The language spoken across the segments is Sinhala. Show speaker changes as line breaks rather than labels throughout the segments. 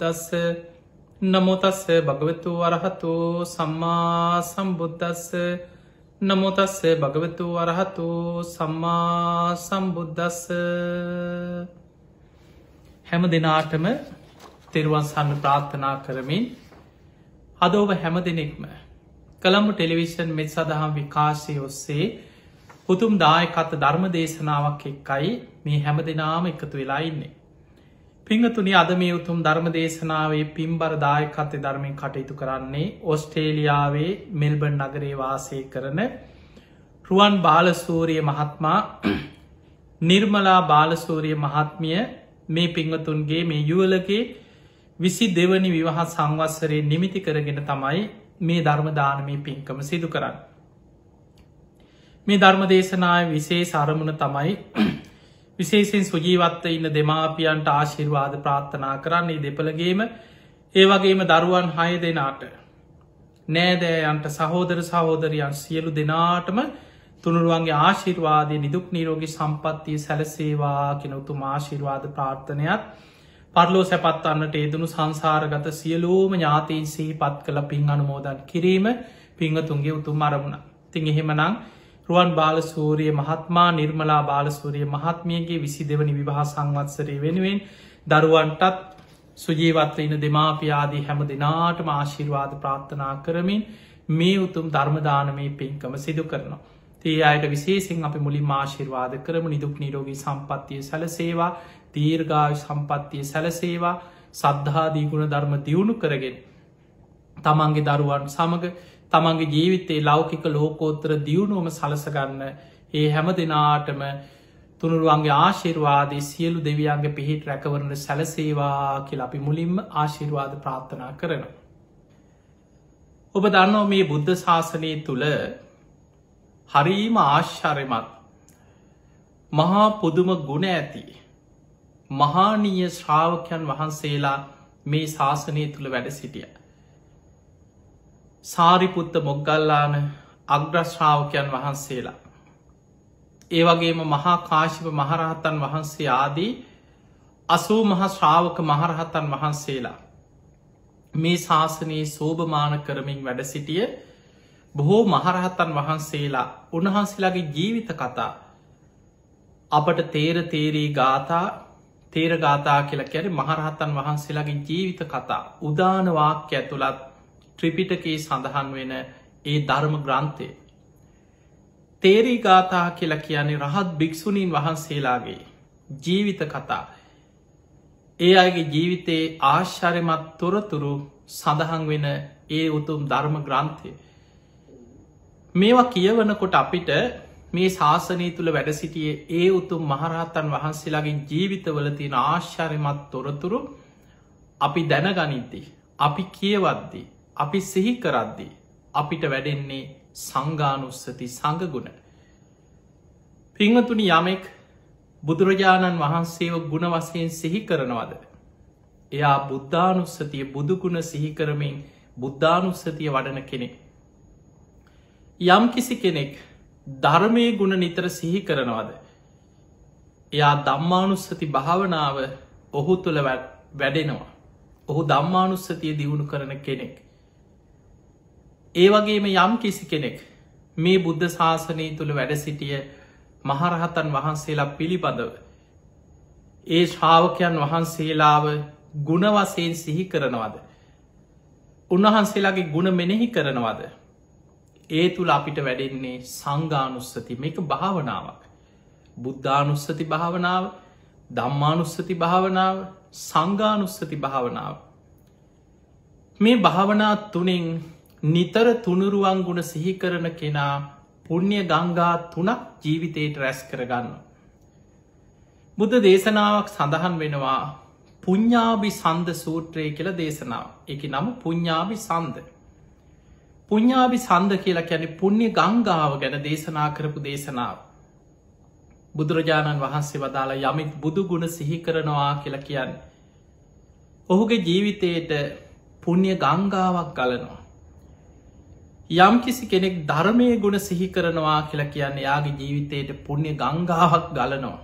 දස්ස නමුතස්ස භගවතු වරහතු සම්මා සම්බුද්ධස්ස නමුතස්ස භගවතු වරහතු සම්මා සම්බුද්ධස්ස හැම දෙනාටම තෙරුවන් සන්න ප්‍රාර්ථනා කරමින් අද ඔබ හැම දෙනෙක්ම කළම්ඹ ටෙලිවිෂන් මෙත් සඳහම් විකාශය ඔස්සේ උතුම් දායකත ධර්ම දේශනාවක් එක්කයි මේ හැම දෙනාම එකතු වෙලා ඉන්නේ. පිංහතුනි අද මේ උතුම් ධර්ම දේශනාවේ පින්බර දායකත්ය ධර්මෙන් කටයුතු කරන්නේ ඔස්ට්‍රේලියාවේ මෙල්බන් නගරේ වාසය කරන රුවන් බාලසූරිය මහත්මා නිර්මලා බාලසූරිය මහත්මිය මේ පිංවතුන්ගේ මේ යුවලගේ විසි දෙවනි විවාහ සංවස්සරය නිමිති කරගෙන තමයි මේ ධර්මදානමය පින්කම සිදු කරන්න. මේ ධර්ම දේශනාව විසේ සරමුණ තමයි විශේෂෙන් සුජීවත්ව ඉන්න දෙමාපියන්ට ආශිර්වාද ප්‍රාත්ථනා කරන්නේ දෙපළගේම ඒ වගේම දරුවන් හය දෙනාට නෑදෑයන්ට සහෝදර සහෝදරයන් සියලු දෙනාටම තුනුරුවන්ගේ ආශිර්වාදය නිදුක් නීරෝගි සම්පත්තිය සැලසේවා කෙනොතු මාශිර්වාද ප්‍රාර්ථනයක් පරලෝ සැපත්වන්නට ඒදනු සංසාරගත සියලූම ඥාතීන් සිහිපත් කළ පින් අනුමෝදන් කිරීම පිංහතුන්ගේ උතුම් අරමුණ. තිං එහෙමනං රුවන් බාලසූරිය මහත්මා නිර්මලා බාලසූරිය මහත්මියගේ විසි දෙවනි විවාහ සංවත්සරය වෙනුවෙන් දරුවන්ටත් සුජීවත්ව ඉන්න දෙමාපියාදී හැම දෙනාට මාශිර්වාද ප්‍රාර්ථනා කරමින් මේ උතුම් ධර්මදානමය පින්කම සිදු කරනවා. තිය අයට විශේසින් අපි මුලින් මාශිර්වාද කරම නිදුක් නිරෝගී සම්පත්තිය සැලසේවා දීර්ගාය සම්පත්තිය සැලසේවා සද්ධාදීගුණ ධර්ම දියුණු කරගෙන. තමන්ගේ දරුවන් සමඟ තමන්ගේ ජීවිතේ ලෞකික ලෝකෝත්‍ර දියුණුවම සලසගන්න ඒ හැම දෙනාටම තුනුරුවන්ගේ ආශිර්වාදය සියලු දෙවියන්ගේ පිහිට රැකවරට සැලසේවා කියල අපි මුලින්ම ආශිර්වාද ප්‍රාර්ථනා කරනවා. ඔබ දන්නෝ මේ බුද්ධ ශාසනය තුළ හරීම ආශ්චරයමත් මහා පුදුම ගුණ ඇති මහානීය ශ්‍රාවකයන් වහන්සේලා මේ ශාසනය තුළ වැඩ සිටිය. සාරිපුත්ත මොග්ගල්ලාන අග්‍රශ්‍රාවකයන් වහන්සේලා. ඒ වගේම මහා කාශිප මහරහතන් වහන්සේ ආදී අසූ මහ ශ්‍රාවක මහරහතන් වහන්සේලා. මේ ශාසනයේ සෝභමාන කරමින් වැඩ සිටිය බොහෝ මහරහතන් වහන්සේලා උන්වහන්සේලාගේ ජීවිත කතා අපට තේර තේරී ගාථා තේරගාතා කියලා කැරි මහරහතන් වහන්සේලාගේ ජීවිත කතා උදානවාක්‍ය ඇතුළත් ත්‍රිපිටකයේ සඳහන් වෙන ඒ ධර්ම ග්‍රන්ථය. තේරී ගාථා කියලා කියන්නේ රහත් භික්‍ෂුණීන් වහන්සේලාගේ ජීවිත කතා. ඒ අයගේ ජීවිතයේ ආශ්චරමත් තොරතුරු සඳහන් වෙන ඒ උතුම් ධර්ම ග්‍රන්ථය. මේවා කියවනකොට අපිට මේ ශාසනය තුළ වැඩ සිටියේ ඒ උතුම් මහරහත්තන් වහන්සේලාගින් ජීවිතවලතින ආශ්චරමත් තොරතුරු අපි දැනගනිද්දී. අපි කියවද්දී අපි සිහි කරද්දී අපිට වැඩෙන්නේ සංගානුස්සති සඟගුණ. පිංහතුනි යමෙක් බුදුරජාණන් වහන්සේව ගුණ වසයෙන් සිහි කරනවද. එයා බුද්ධානුස්සතිය බුදුගුණ සිහිකරමින් බුද්ධානුස්සතිය වඩන කෙනෙක්. යම් කිසි කෙනෙක් ධර්මය ගුණ නිතර සිහි කරනවද. එයා දම්මානුස්සති භාවනාව ඔහු තුළ වැඩෙනවා. ඔහු දම්මානුස්සතිය දියුණු කරන කෙනෙක්. ඒවගේම යම් කිසි කෙනෙක් මේ බුද්ධ ශාසනය තුළ වැඩ සිටිය මහරහතන් වහන්සේලා පිළිබඳව. ඒ ශ්‍රාවකයන් වහන්සේලාව ගුණවසයෙන් සිහි කරනවද. උන්වහන්සේලාගේ ගුණ මෙනෙහි කරනවද. ඒ තුළ අපිට වැඩෙන්නේ සංගානුස්සති මේක භාවනාවක්. බුද්ධානුස්සති භාවනාව ධම්මානුස්සති භාවනාව සංගානුස්සති භාවනාව. මේ භාවනා තුනින් නිතර තුනුරුවන් ගුණ සිහිකරන කෙනා පුුණ්්‍ය ගංගා තුනක් ජීවිතයට රැස් කරගන්න. බුද්ධ දේශනාවක් සඳහන් වෙනවා පුඤ්ඥාබි සන්ද සූත්‍රය කියල දේශනාව එක නම පුඤ්ඥාබි සන්ද. පුඤ්ඥාබි සන්ද කියලා ැන පුුණ්්‍ය ගංගාව ගැන දේශනා කරපු දේශනාව. බුදුරජාණන් වහන්සේ වදාළ යමිත් බුදුගුණ සිහිකරනවා කියලා කියන්න. ඔහුගේ ජීවිතයට පුුණ්්‍ය ගංගාවක් ගලනවා. යම් කිසි කෙනෙක් ධර්මය ගුණ සිහි කරනවා කියලා කියන්න යාගේ ජීවිතයට පුුණ්‍ය ගංගාහක් ගලනවා.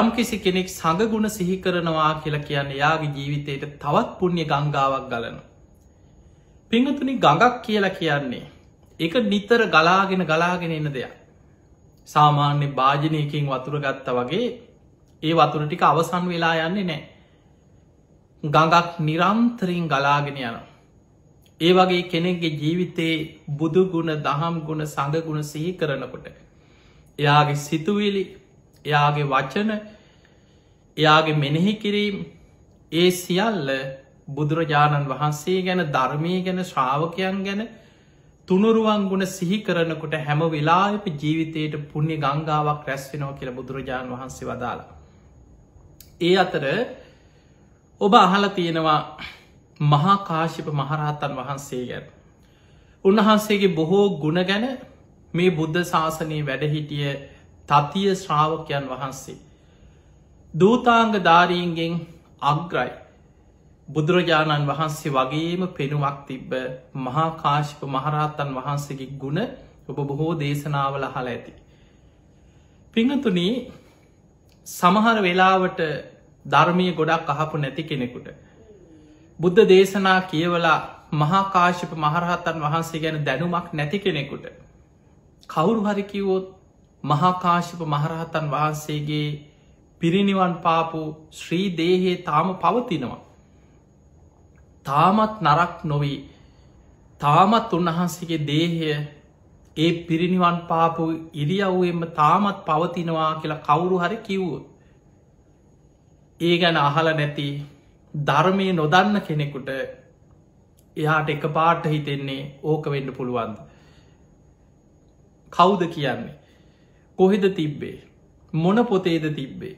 යම් කිසි කෙනෙක් සඟගුණ සිහි කරනවා කියලා කියන්න යාගේ ජීවිතයට තවත් පුුණ්‍ය ගංගාවක් ගලන. පිංහතුනි ගඟක් කියලා කියන්නේ. එක නිතර ගලාගෙන ගලාගෙන එන්න දෙයක්. සාමාන්‍ය භාජනයකින් වතුර ගත්ත වගේ ඒ වතුර ටික අවසන් වෙලා යන්නේ නෑ. ගඟක් නිරන්තරින් ගලාගෙන යනවා. ඒ වගේ කෙනෙක්ගේ ජීවිතයේ බුදුගුණ දහම් ගුණ සඳගුණ සිහි කරනකොට. එයාගේ සිතුවිලි එයාගේ වචන එයාගේ මෙනෙහි කිරීම් ඒ සියල්ල බුදුරජාණන් වහන්සේ ගැන ධර්මය ගැන ශ්‍රාවකයන් ගැන තුනුරුවන් ගුණ සිහි කරනකොට හැම වෙලාප ජීවිතයට පුුණ්‍ය ගංගාවක් රැස්වෙනෝ කියල බුදුරජාණන් වහන්සේ වදාලා. ඒ අතර ඔබ අහල තියෙනවා මහා කාශිප මහරහත්තන් වහන්සේ ගැන. උන්වහන්සේගේ බොහෝ ගුණ ගැන මේ බුද්ධ ශාසනයේ වැඩහිටිය තතිය ශ්‍රාවකයන් වහන්සේ. දූතාංග ධාරීන්ගෙන් අග්‍රයි. බුදුරජාණන් වහන්සේ වගේම පෙනුවක් තිබ්බ මහාකාශිප මහරහත්තන් වහන්සේගේ ගුණ ඔබ බොහෝ දේශනාවල හල ඇති. පිංහතුනී සමහර වෙලාවට ධර්මය ගොඩක් අහපු නැති කෙනෙකුට බුද්ධ දේශනා කියවලා මහාකාශිප මහරහත්තන් වහන්සේ ගැන දැනුමක් නැති කෙනෙකුට. කවුරු හරිකිවොත් මහාකාශිප මහරහතන් වහන්සේගේ පිරිනිවන් පාපු ශ්‍රී දේහේ තාම පවතිනවා. තාමත් නරක් නොවී තාමත් උන්වහන්සේගේ දේහය ඒ පිරිනිවන් පාපු ඉරියව්ෙන්ම තාමත් පවතිනවා කියලා කවුරු හරි කිව්ව. ඒ ගැන අහල නැති ධර්මය නොදන්න කෙනෙකුට එයාට එක පාට හිතෙන්නේ ඕක වෙන්න පුළුවන්ද. කවුද කියන්නේ. කොහෙද තිබ්බේ. මොන පොතේද තිබ්බේ.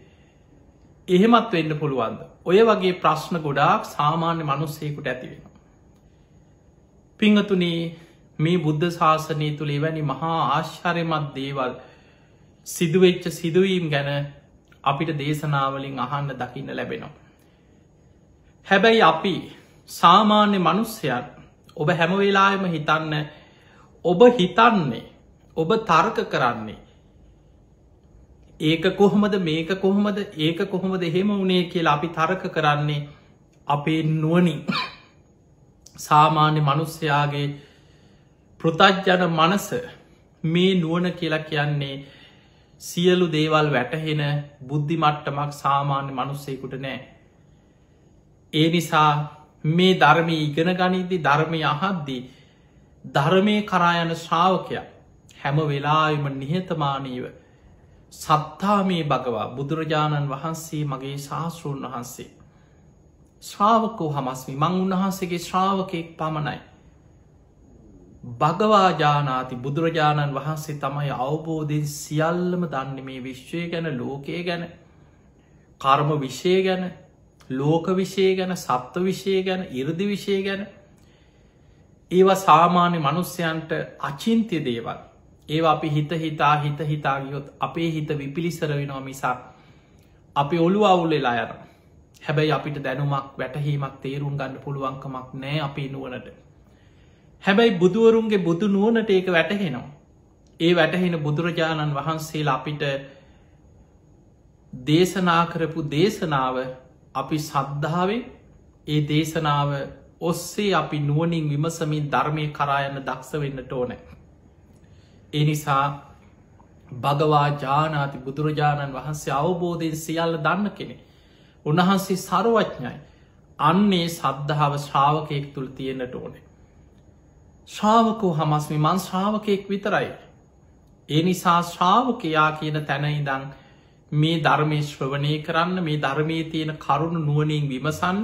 එහෙමත් වෙන්න පුළුවන්ද. ඔය වගේ ප්‍රශ්න ගොඩාක් සාමාන්‍ය මනුස්සයකුට ඇතිවෙන. පිංහතුනේ මේ බුද්ධ ශාසනය තුළේ වැනි මහා ආශ්චරයමත් දේවල් සිදුවෙච්ච සිදුවීම් ගැන අපිට දේශනාවලින් අහන්න දකින්න ලැබෙනවා. හැබැයි අපි සාමාන්‍ය මනුස්්‍යයන් ඔබ හැමවෙලායම හිතන්න ඔබ හිතන්නේ ඔබ තර්ක කරන්නේ ඒක කොහොමද මේක කොහොමද ඒක කොහොමද එහෙම වනේ කියලා අපි තරක කරන්නේ අපේ නුවනින් සාමාන්‍ය මනුස්සයාගේ පෘතජ්ජන මනස මේ නුවන කියලා කියන්නේ සියලු දේවල් වැටහෙන බුද්ධිමට්ටමක් සාමාන්‍ය මනුස්සයකුට නෑ ඒ නිසා මේ ධර්මය ඉගෙන ගනිද්දි ධර්මය අහද්දී ධර්මය කරායන ශ්‍රාවකයක් හැම වෙලාම නිහතමානීව සත්තා මේ භගවා බුදුරජාණන් වහන්සේ මගේ ශාස්තෘන් වහන්සේ. ශ්‍රාවකෝ හමස්මි මං උන්වහන්සේගේ ශ්‍රාවකයෙක් පමණයි. භගවාජානාති බුදුරජාණන් වහන්සේ තමයි අවබෝධෙන් සියල්ලම දන්න මේ විශ්වය ගැන ලෝකයේ ගැන කර්ම විශ්ෂය ගැන ලෝක විෂය ගැන සත්ව විෂය ගැන ඉරදි විෂය ගැන ඒවා සාමාන්‍ය මනුස්්‍යයන්ට අචින්ත්‍ය දේවල් ඒවා අපි හිත හිතා හිත හිතාගියොත් අපේ හිත විපිලිසර වෙනවා මිසා අපි ඔළු අවුලෙලා යන හැබැයි අපිට දැනුමක් වැටහීමක් තේරුම් ගන්න පුළුවන්කමක් නෑ අපි නුවනට හැබැයි බුදුවරුන්ගේ බුදු නුවනට ඒක වැටහෙනවා ඒ වැටහෙන බුදුරජාණන් වහන්සේලා අපිට දේශනා කරපු දේශනාව අපි සද්ධාවේ ඒ දේශනාව ඔස්සේ අපි නුවනින් විමසමින් ධර්මය කරායන්න දක්ෂ වෙන්නට ඕන. එනිසා භගවා ජානාති බුදුරජාණන් වහන්සේ අවබෝධයෙන් සියල්ල දන්න කෙනෙ. උන්වහන්සේ සරුවඥයි අන්නේ සද්ධාව ශ්‍රාවකයෙක් තුළ තියෙන්න්නට ඕනේ. ශ්‍රාවකෝ හමස්මි මං ශ්‍රාවකයෙක් විතරයි. ඒ නිසා ශ්‍රාවකයා කියන තැනයිදං මේ ධර්මේශ්වනය කරන්න මේ ධර්මයේ තියෙන කරුණු නුවනින් විමසන්න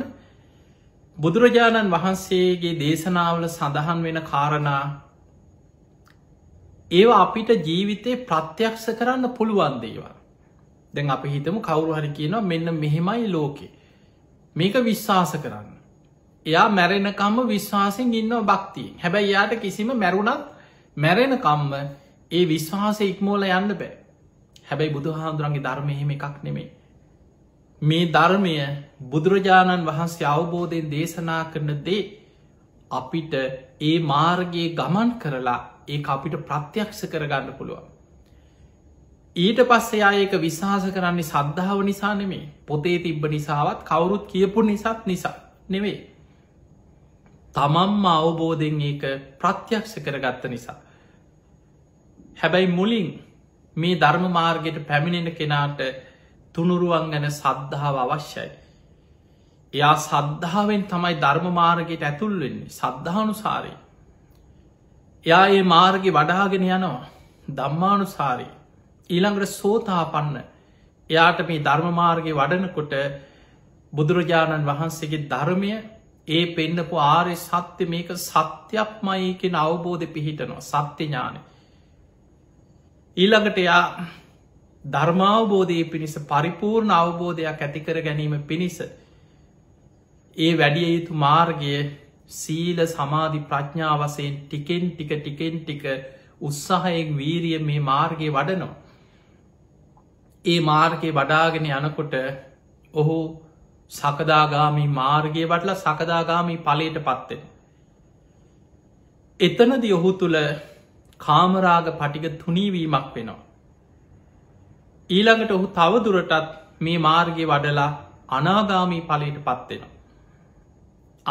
බුදුරජාණන් වහන්සේගේ දේශනාවල සඳහන් වෙන කාරණා ඒවා අපිට ජීවිතය ප්‍රත්‍යක්ෂ කරන්න පුළුවන් දේවා දැන් අපි හිතම කවුරු හරි කියනවා මෙන්න මෙහෙමයි ලෝකෙ මේක විශ්වාස කරන්න එයා මැරෙනකම්ම විශ්වාසෙන් ඉන්න භක්තිය හැබැයි යාට කිසිම මැරුණත් මැරෙනකම්ම ඒ විශ්වාස ඉක්මෝල යන්න බෑ හැබැයි බුදුහාන්දුරන්ගේ ධර්මයහෙම එකක් නෙමේ. මේ ධර්මය බුදුරජාණන් වහන්සේ අවබෝධයෙන් දේශනා කරන දේ අපිට ඒ මාර්ගයේ ගමන් කරලා ඒ අපිට ප්‍රත්‍යක්ෂ කරගන්න පුළුවන්. ඊට පස්සේ අයක විශහස කරන්නේ සද්ධාව නිසා නෙමේ පොතේ තිබ්බ නිසාවත් කවුරුත් කියපු නිසාත් නිසා නෙවේ. තමම්ම අවබෝධෙන් ඒක ප්‍රත්‍යක්ෂ කරගත්ත නිසා. හැබැයි මුලින් මේ ධර්ම මාර්ගයට පැමිණෙන කෙනාට තුනුරුවන් ගැන සද්ධාව අවශ්‍යයි. එයා සද්ධාවෙන් තමයි ධර්ම මාර්ගයට ඇතුල්වෙන්නේ සද්ධානුසාරී. එයා ඒ මාර්ග වඩාගෙන යනවා දම්මානුසාරී ඊළඟට සෝතාපන්න එයාට මේ ධර්මමාර්ගය වඩනකොට බුදුරජාණන් වහන්සේගේ ධර්මය ඒ පෙන්නපු ආරය සත්‍ය මේක සත්‍යයක් මයකෙන් අවබෝධ පිහිටනවා සත්‍යඥානය ඊළඟට එයා ධර්මාවබෝධය පිණිස පරිපූර්ණ අවබෝධයක් ඇතිකර ගැනීම පිණිස ඒ වැඩිය යුතු මාර්ගය සීල සමාධි ප්‍රඥාවසයෙන් ටිකෙන් ටික ටිකෙන් ටික උත්සාහයෙන් වීරිය මේ මාර්ගය වඩනවා. ඒ මාර්ගය වඩාගෙන යනකොට ඔහු සකදාගාමී මාර්ගය වටල සකදාගාමී පලට පත්වෙන. එතනද ඔහු තුළ කාමරාග පටික තුනීවීමක් වෙනවා. ඊළඟට ඔහු තවදුරටත් මේ මාර්ගය වඩලා අනාගාමී පලට පත්වෙනවා.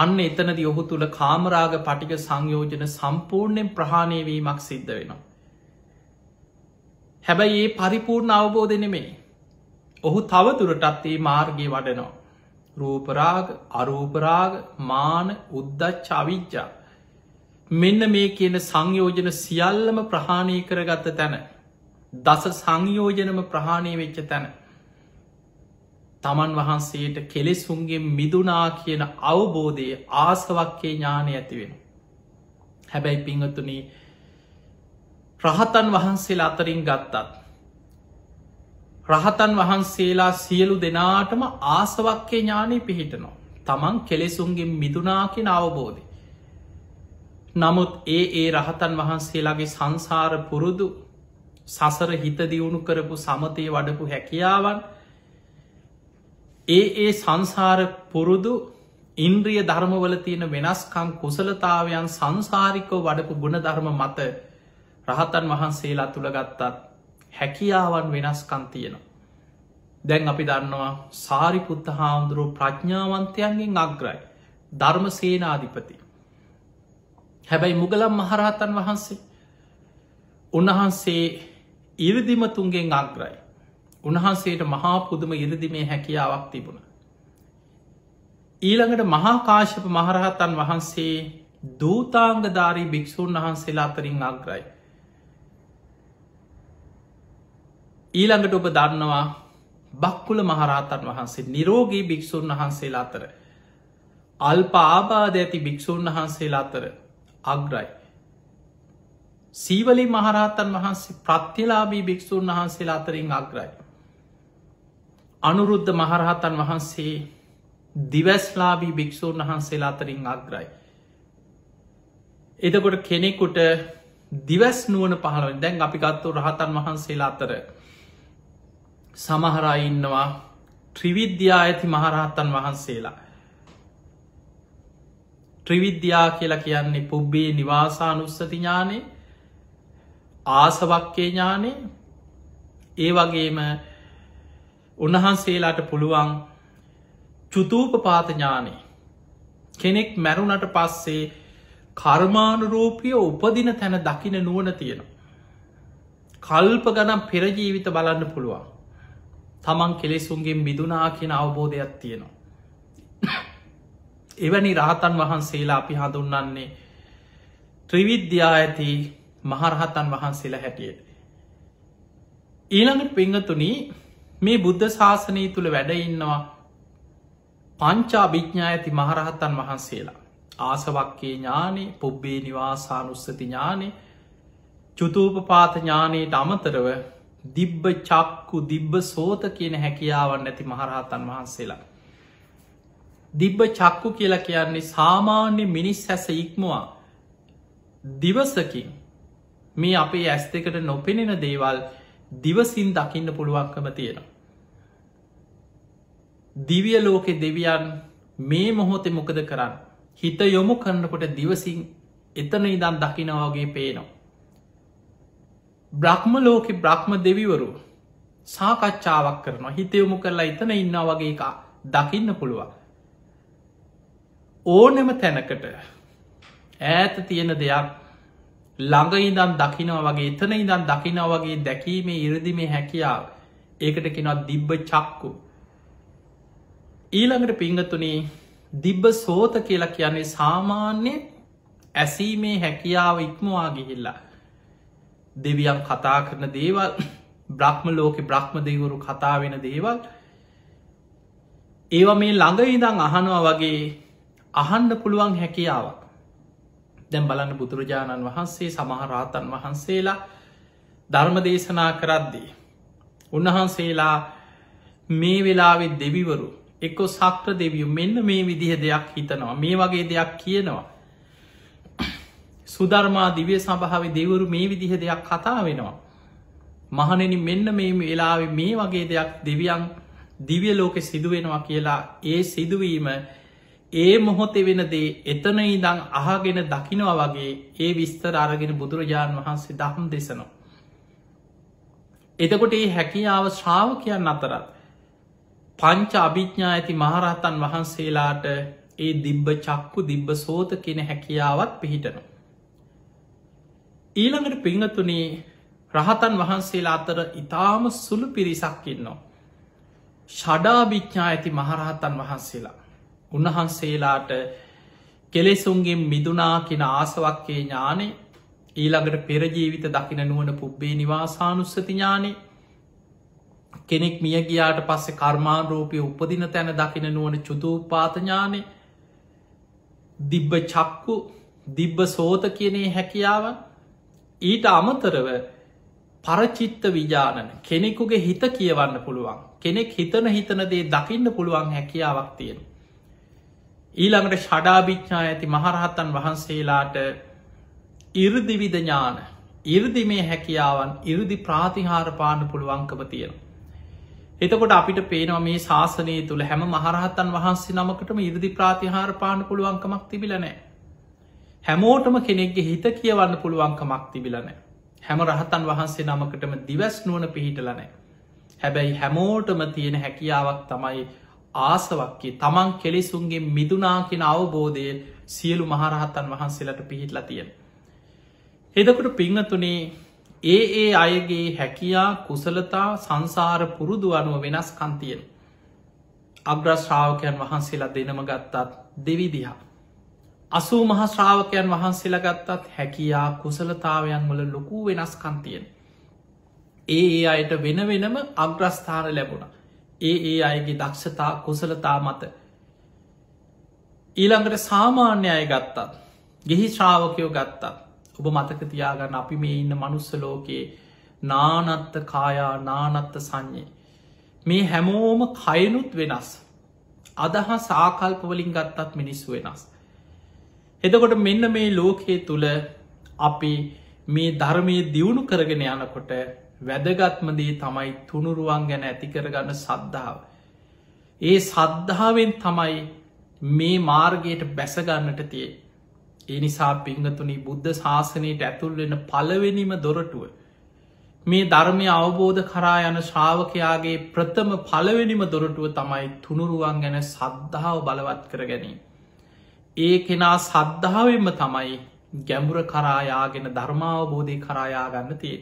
අන්න එතනදි ඔහු තුළ කාමරාග පටික සංයෝජන සම්පූර්ණයෙන් ප්‍රහාණයවීමක් සිද්ධ වෙනවා. හැබැයි ඒ පරිපූර්ණ අවබෝධනෙමේ ඔහු තවතුරටත් ඒ මාර්ගය වඩනවා. රූපරාග අරූපරාග මාන උද්දච්චාවිච්චා මෙන්න මේ කියන සංයෝජන සියල්ලම ප්‍රහාණය කරගත්ත තැන දස සංයෝජනම ප්‍රහාණය වෙච්ච තැන තමන් වහන්සේට කෙලෙසුන්ගේ මිදුනා කියන අවබෝධය ආසවක්කේ ඥානය ඇතිවෙන හැබැයි පිංහතුන රහතන් වහන්සේලා අතරින් ගත්තත් රහතන් වහන්සේලා සියලු දෙනාටම ආසවක්කේ ඥානය පිහිටනවා තමන් කෙලෙසුන්ගේ මිදුනා කියෙන අවබෝධය නමුත් ඒ ඒ රහතන් වහන්සේලාගේ සංසාර පුරුදු සසර හිත දියුණු කරපු සමතය වඩපු හැකියාවන් ඒ ඒ සංසාර පුරුදු ඉන්ද්‍රිය ධර්මවල තියෙන වෙනස්කං කුසලතාවයන් සංසාරිකෝ වඩපු ගුණධර්ම මත රහතන් වහන්සේලා තුළගත්තත් හැකියාවන් වෙනස්කන් තියෙනවා. දැන් අපි දන්නවා සාරිපුත්ත හාමුදුරුව ප්‍රඥාවන්තයන්ගෙන් අග්‍රයි ධර්ම සේනාධිපති. හැබැයි මුගලම් මහරහතන් වහන්සේ උන්වහන්සේ ඉරදිමතුන්ගෙන් අග්‍රයි. උන්වහන්සේට මහා පුදුම ඉරදිමේ හැකියාවක් තිබුණ. ඊළඟට මහාකාශප මහරහතන් වහන්සේ දූතාංගධාරී භික්‍ෂූන් වහන්සේලා අතරින් අග්‍රයි. ඊළඟට ඔබ දන්නවා බක්කුල මහරහතන් වහන්සේ නිරෝගී භික්‍ෂූන් වහන්සේලා අතර. අල්ප ආබාධ ඇති භික්‍ෂූන් වහන්සේලා අතර අග්‍රයි. සීවලි මහරහතන් වහන්සේ ප්‍රත්්‍යලාබී භික්‍ෂූන් වහන්සේලා අතරින් අග්‍රයි. අනුරුද්ධ මහරහතන් වහන්සේ දිවැස්ලාබී භික්‍ෂූන් වහන්සේලා අතරින් අග්‍රයි. එදකොට කෙනෙකුට දිවැස් නුවන පහළවෙන් දැන් අපිගත්තු රහතන් වහන්සේලා අතර සමහරා ඉන්නවා ත්‍රිවිද්‍යා ඇති මහරහත්තන් වහන්සේලා ත්‍රිවිද්‍යා කියලා කියන්නේ පුබ්බේ නිවාසානුස්සතිඥානය ආසවක්කේ ඥානය ඒ වගේම උන්වහන්සේලාට පුළුවන් චුතූපපාතඥානය කෙනෙක් මැරුණට පස්සේ කර්මානුරෝපිය උපදින තැන දකින නුවන තියෙන. කල්ප ගනම් පෙරජීවිත බලන්න පුළුවන් තමන් කෙලෙසුන්ගෙන් බිදුනා කියෙන අවබෝධයක් තියෙනවා. එවැනි රහතන් වහන්සේලා අපි හඳුන්නන්නේ ත්‍රවිද්‍යා ඇති මහරහතන් වහන්සේලා හැටියට. ඊළඟට පංහතුනි මේ බුද්ධ ශාසනය තුළ වැඩඉන්නවා පංචා භිඥා ඇති මහරහත්තන් වහන්සේලා. ආසවක්කේ ඥානේ පුබ්බේ නිවාසානුස්සති ඥානේ චුතූපපාත ඥානයට අමතරව දිබ්බ චක්කු දිබ්බ සෝත කියන හැකියාවන් ඇති මහරහතන් වහන්සේලා. දිබ්බ චක්කු කියලා කියන්නේ සාමාන්‍ය මිනිස් හැස ඉක්මවා දිවසකින් මේ අපේ ඇස් දෙකට නොපෙනෙන දේවල් දිවසින් දකින්න පුළුවන්කම තියෙන. දිවිය ලෝකෙ දෙවියන් මේ මොහොතෙ මොකද කරන්න හිත යොමු කරන්නකොට දිවසින් එතන ඉදන් දකිනවාගේ පේනවා. බ්‍රහ්ම ලෝකෙ බ්‍රහ්ම දෙවිවරු සාකච්ඡාවක් කරනවා හිතයොමු කරලා එතන ඉන්නා වගේ එක දකින්න පුළුවන්. ඕනෙම තැනකට ඈත තියෙන දෙයක් ළඟ ඉදම් දකිනව වගේ එතන ඉදම් දකිනව වගේ දැකීමේ ඉරදිමේ හැකියාව ඒකට කෙනත් දිබ්බ චක්කු ඊළඟට පිංගතුනේ දිබ්බ සෝත කියලා කියන්නේ සාමාන්‍ය ඇසීමේ හැකියාව ඉක්මවා ගිහිල්ලා දෙවියන් කතා කරන දේවල් බ්‍රහ්ම ලෝකෙ බ්‍රහ්ම දෙවරු කතා වෙන දේවල් ඒව මේ ළඟ ඉදං අහනවා වගේ අහන්න පුළුවන් හැකියාවක් දැම් බලන්න බුදුරජාණන් වහන්සේ සමහරාතන් වහන්සේලා ධර්ම දේශනා කරද්දී උන්වහන්සේලා මේ වෙලාවෙ දෙවිවරු එක්ක සක්‍ර දෙවියු මෙන්න මේ විදිහ දෙයක් හිතනවා මේ වගේ දෙයක් කියනවා සුධර්මා දිවිය සභාව දෙවරු මේ විදිහ දෙයක් කතා වෙනවා මහනෙන මෙන්න මේ වෙලාවෙ මේ වගේ දෙයක් දෙවියන් දිවිය ලෝකෙ සිදුවෙනවා කියලා ඒ සිදුවීම ඒ මොහොතෙ වෙනදේ එතන ඉදං අහගෙන දකිනවා වගේ ඒ විස්තර අරගෙන බුදුරජාණන් වහන්සේ දහම් දෙසනවා. එතකොට ඒ හැකියාව ශ්‍රාවකයන් අතරත් පංච අභිඥ්ඥා ඇති මහරහතන් වහන්සේලාට ඒ දිබ්බ චක්කු දිබ්බ සෝත කෙන හැකියාවත් පිහිටනු. ඊළඟට පිංහතුනේ රහතන් වහන්සේලා අතර ඉතාම සුළු පිරිසක්කින්නවා. ෂඩාභිච්ඥා ඇති මහරහතන් වහන්සේලා උන්වහන්සේලාට කෙලෙසුන්ගෙන් මිදුනා කියෙන ආසවක්කේ ඥානේ ඊළඟට පෙරජීවිත දකින නුවන පුබ්බේ නිවාසානුස්සති ඥානේ කෙනෙක් මිය ගියාට පස්සෙ කර්මාරෝපය උපදින තැන දකින නුවන චුතූපාතඥානය දිබ්බ චක්කු දිබ්බ සෝත කියනේ හැකියාව ඊට අමතරව පරචිත්ත විජානන කෙනෙකුගේ හිත කියවන්න පුළුවන් කෙනෙක් හිතන හිතන දේ දකින්න පුළුවන් හැකියාවක් තියෙන ඊළඟට ෂඩාභිච්ඥා ඇති මහරහත්තන් වහන්සේලාට ඉරදිවිධඥාන ඉරදි මේ හැකියාවන් ඉරදි ප්‍රාතිහාර පාන්න පුළුවන්කම තියෙන. එතකොට අපිට පේනවා මේ ශාසනය තුළ හැම මහරහත්තන් වහන්සේ නමකටම ඉරදි ප්‍රාතිහාර පාන පුළුවන්කමක් තිබිලනෑ. හැමෝටම කෙනෙක්ගේ හිත කියවන්න පුළුවන්කමක් තිබිලනෑ. හැම රහතන් වහන්සේ නමකටම දිවස් නුවන පිහිටලනෑ. හැබැයි හැමෝටම තියෙන හැකියාවක් තමයි ආසවක්කේ තමන් කෙලෙසුන්ගේ මිදුනා කියෙන අවබෝධය සියලු මහරහත්තන් වහන්සේලට පිහිටලා තියෙන. එදකට පිංහතුනේ ඒ ඒ අයගේ හැකියා කුසලතා සංසාර පුරුදු අනුව වෙනස් කන්තියෙන්. අග්‍රශ්‍රාවකයන් වහන්සේලා දෙනම ගත්තත් දෙවිදිහා. අසූ මහශ්‍රාවකයන් වහන්සේලා ගත්තත් හැකියා කුසලතාවයන් වල ලොකු වෙනස් කන්තියෙන්. ඒ ඒ අයට වෙන වෙනම අග්‍රස්ථාන ලැබුණා ඒ ඒ අයගේ දක්ෂතා කුසලතා මත. ඊළඟට සාමාන්‍ය අය ගත්තත් ගෙහි ශ්‍රාවකයෝ ගත්තත් ඔබ මතක තියාගන්න අපි මේ ඉන්න මනුස්ස ලෝකයේ නානත්ත කායා නානත්ත සංඥේ. මේ හැමෝම කයනුත් වෙනස්. අදහ සාකල්පවලින් ගත්තත් මිනිස්සු වෙනස්. එදකොට මෙන්න මේ ලෝකයේ තුළ අපි මේ ධර්මය දියුණු කරගෙන යනකොට වැදගත්මදේ තමයි තුනුරුවන් ගැන ඇතිකරගන්න සද්ධාව. ඒ සද්ධාවෙන් තමයි මේ මාර්ගයට බැසගන්නට තිය. ඒ නිසා පිංහතුනි බුද්ධ ශාසනයට ඇතුල්වෙන පලවෙනිම දොරටුව. මේ ධර්මය අවබෝධ කරා යන ශ්‍රාවකයාගේ ප්‍රථම පලවෙනිම දොරටුව තමයි තුනුරුවන් ගැන සද්ධාව බලවත් කර ගැනීම. ඒ කෙනා සද්ධාවෙන්ම තමයි ගැඹුර කරායාගෙන ධර්මාවබෝධය කරායා ගන්න තිය.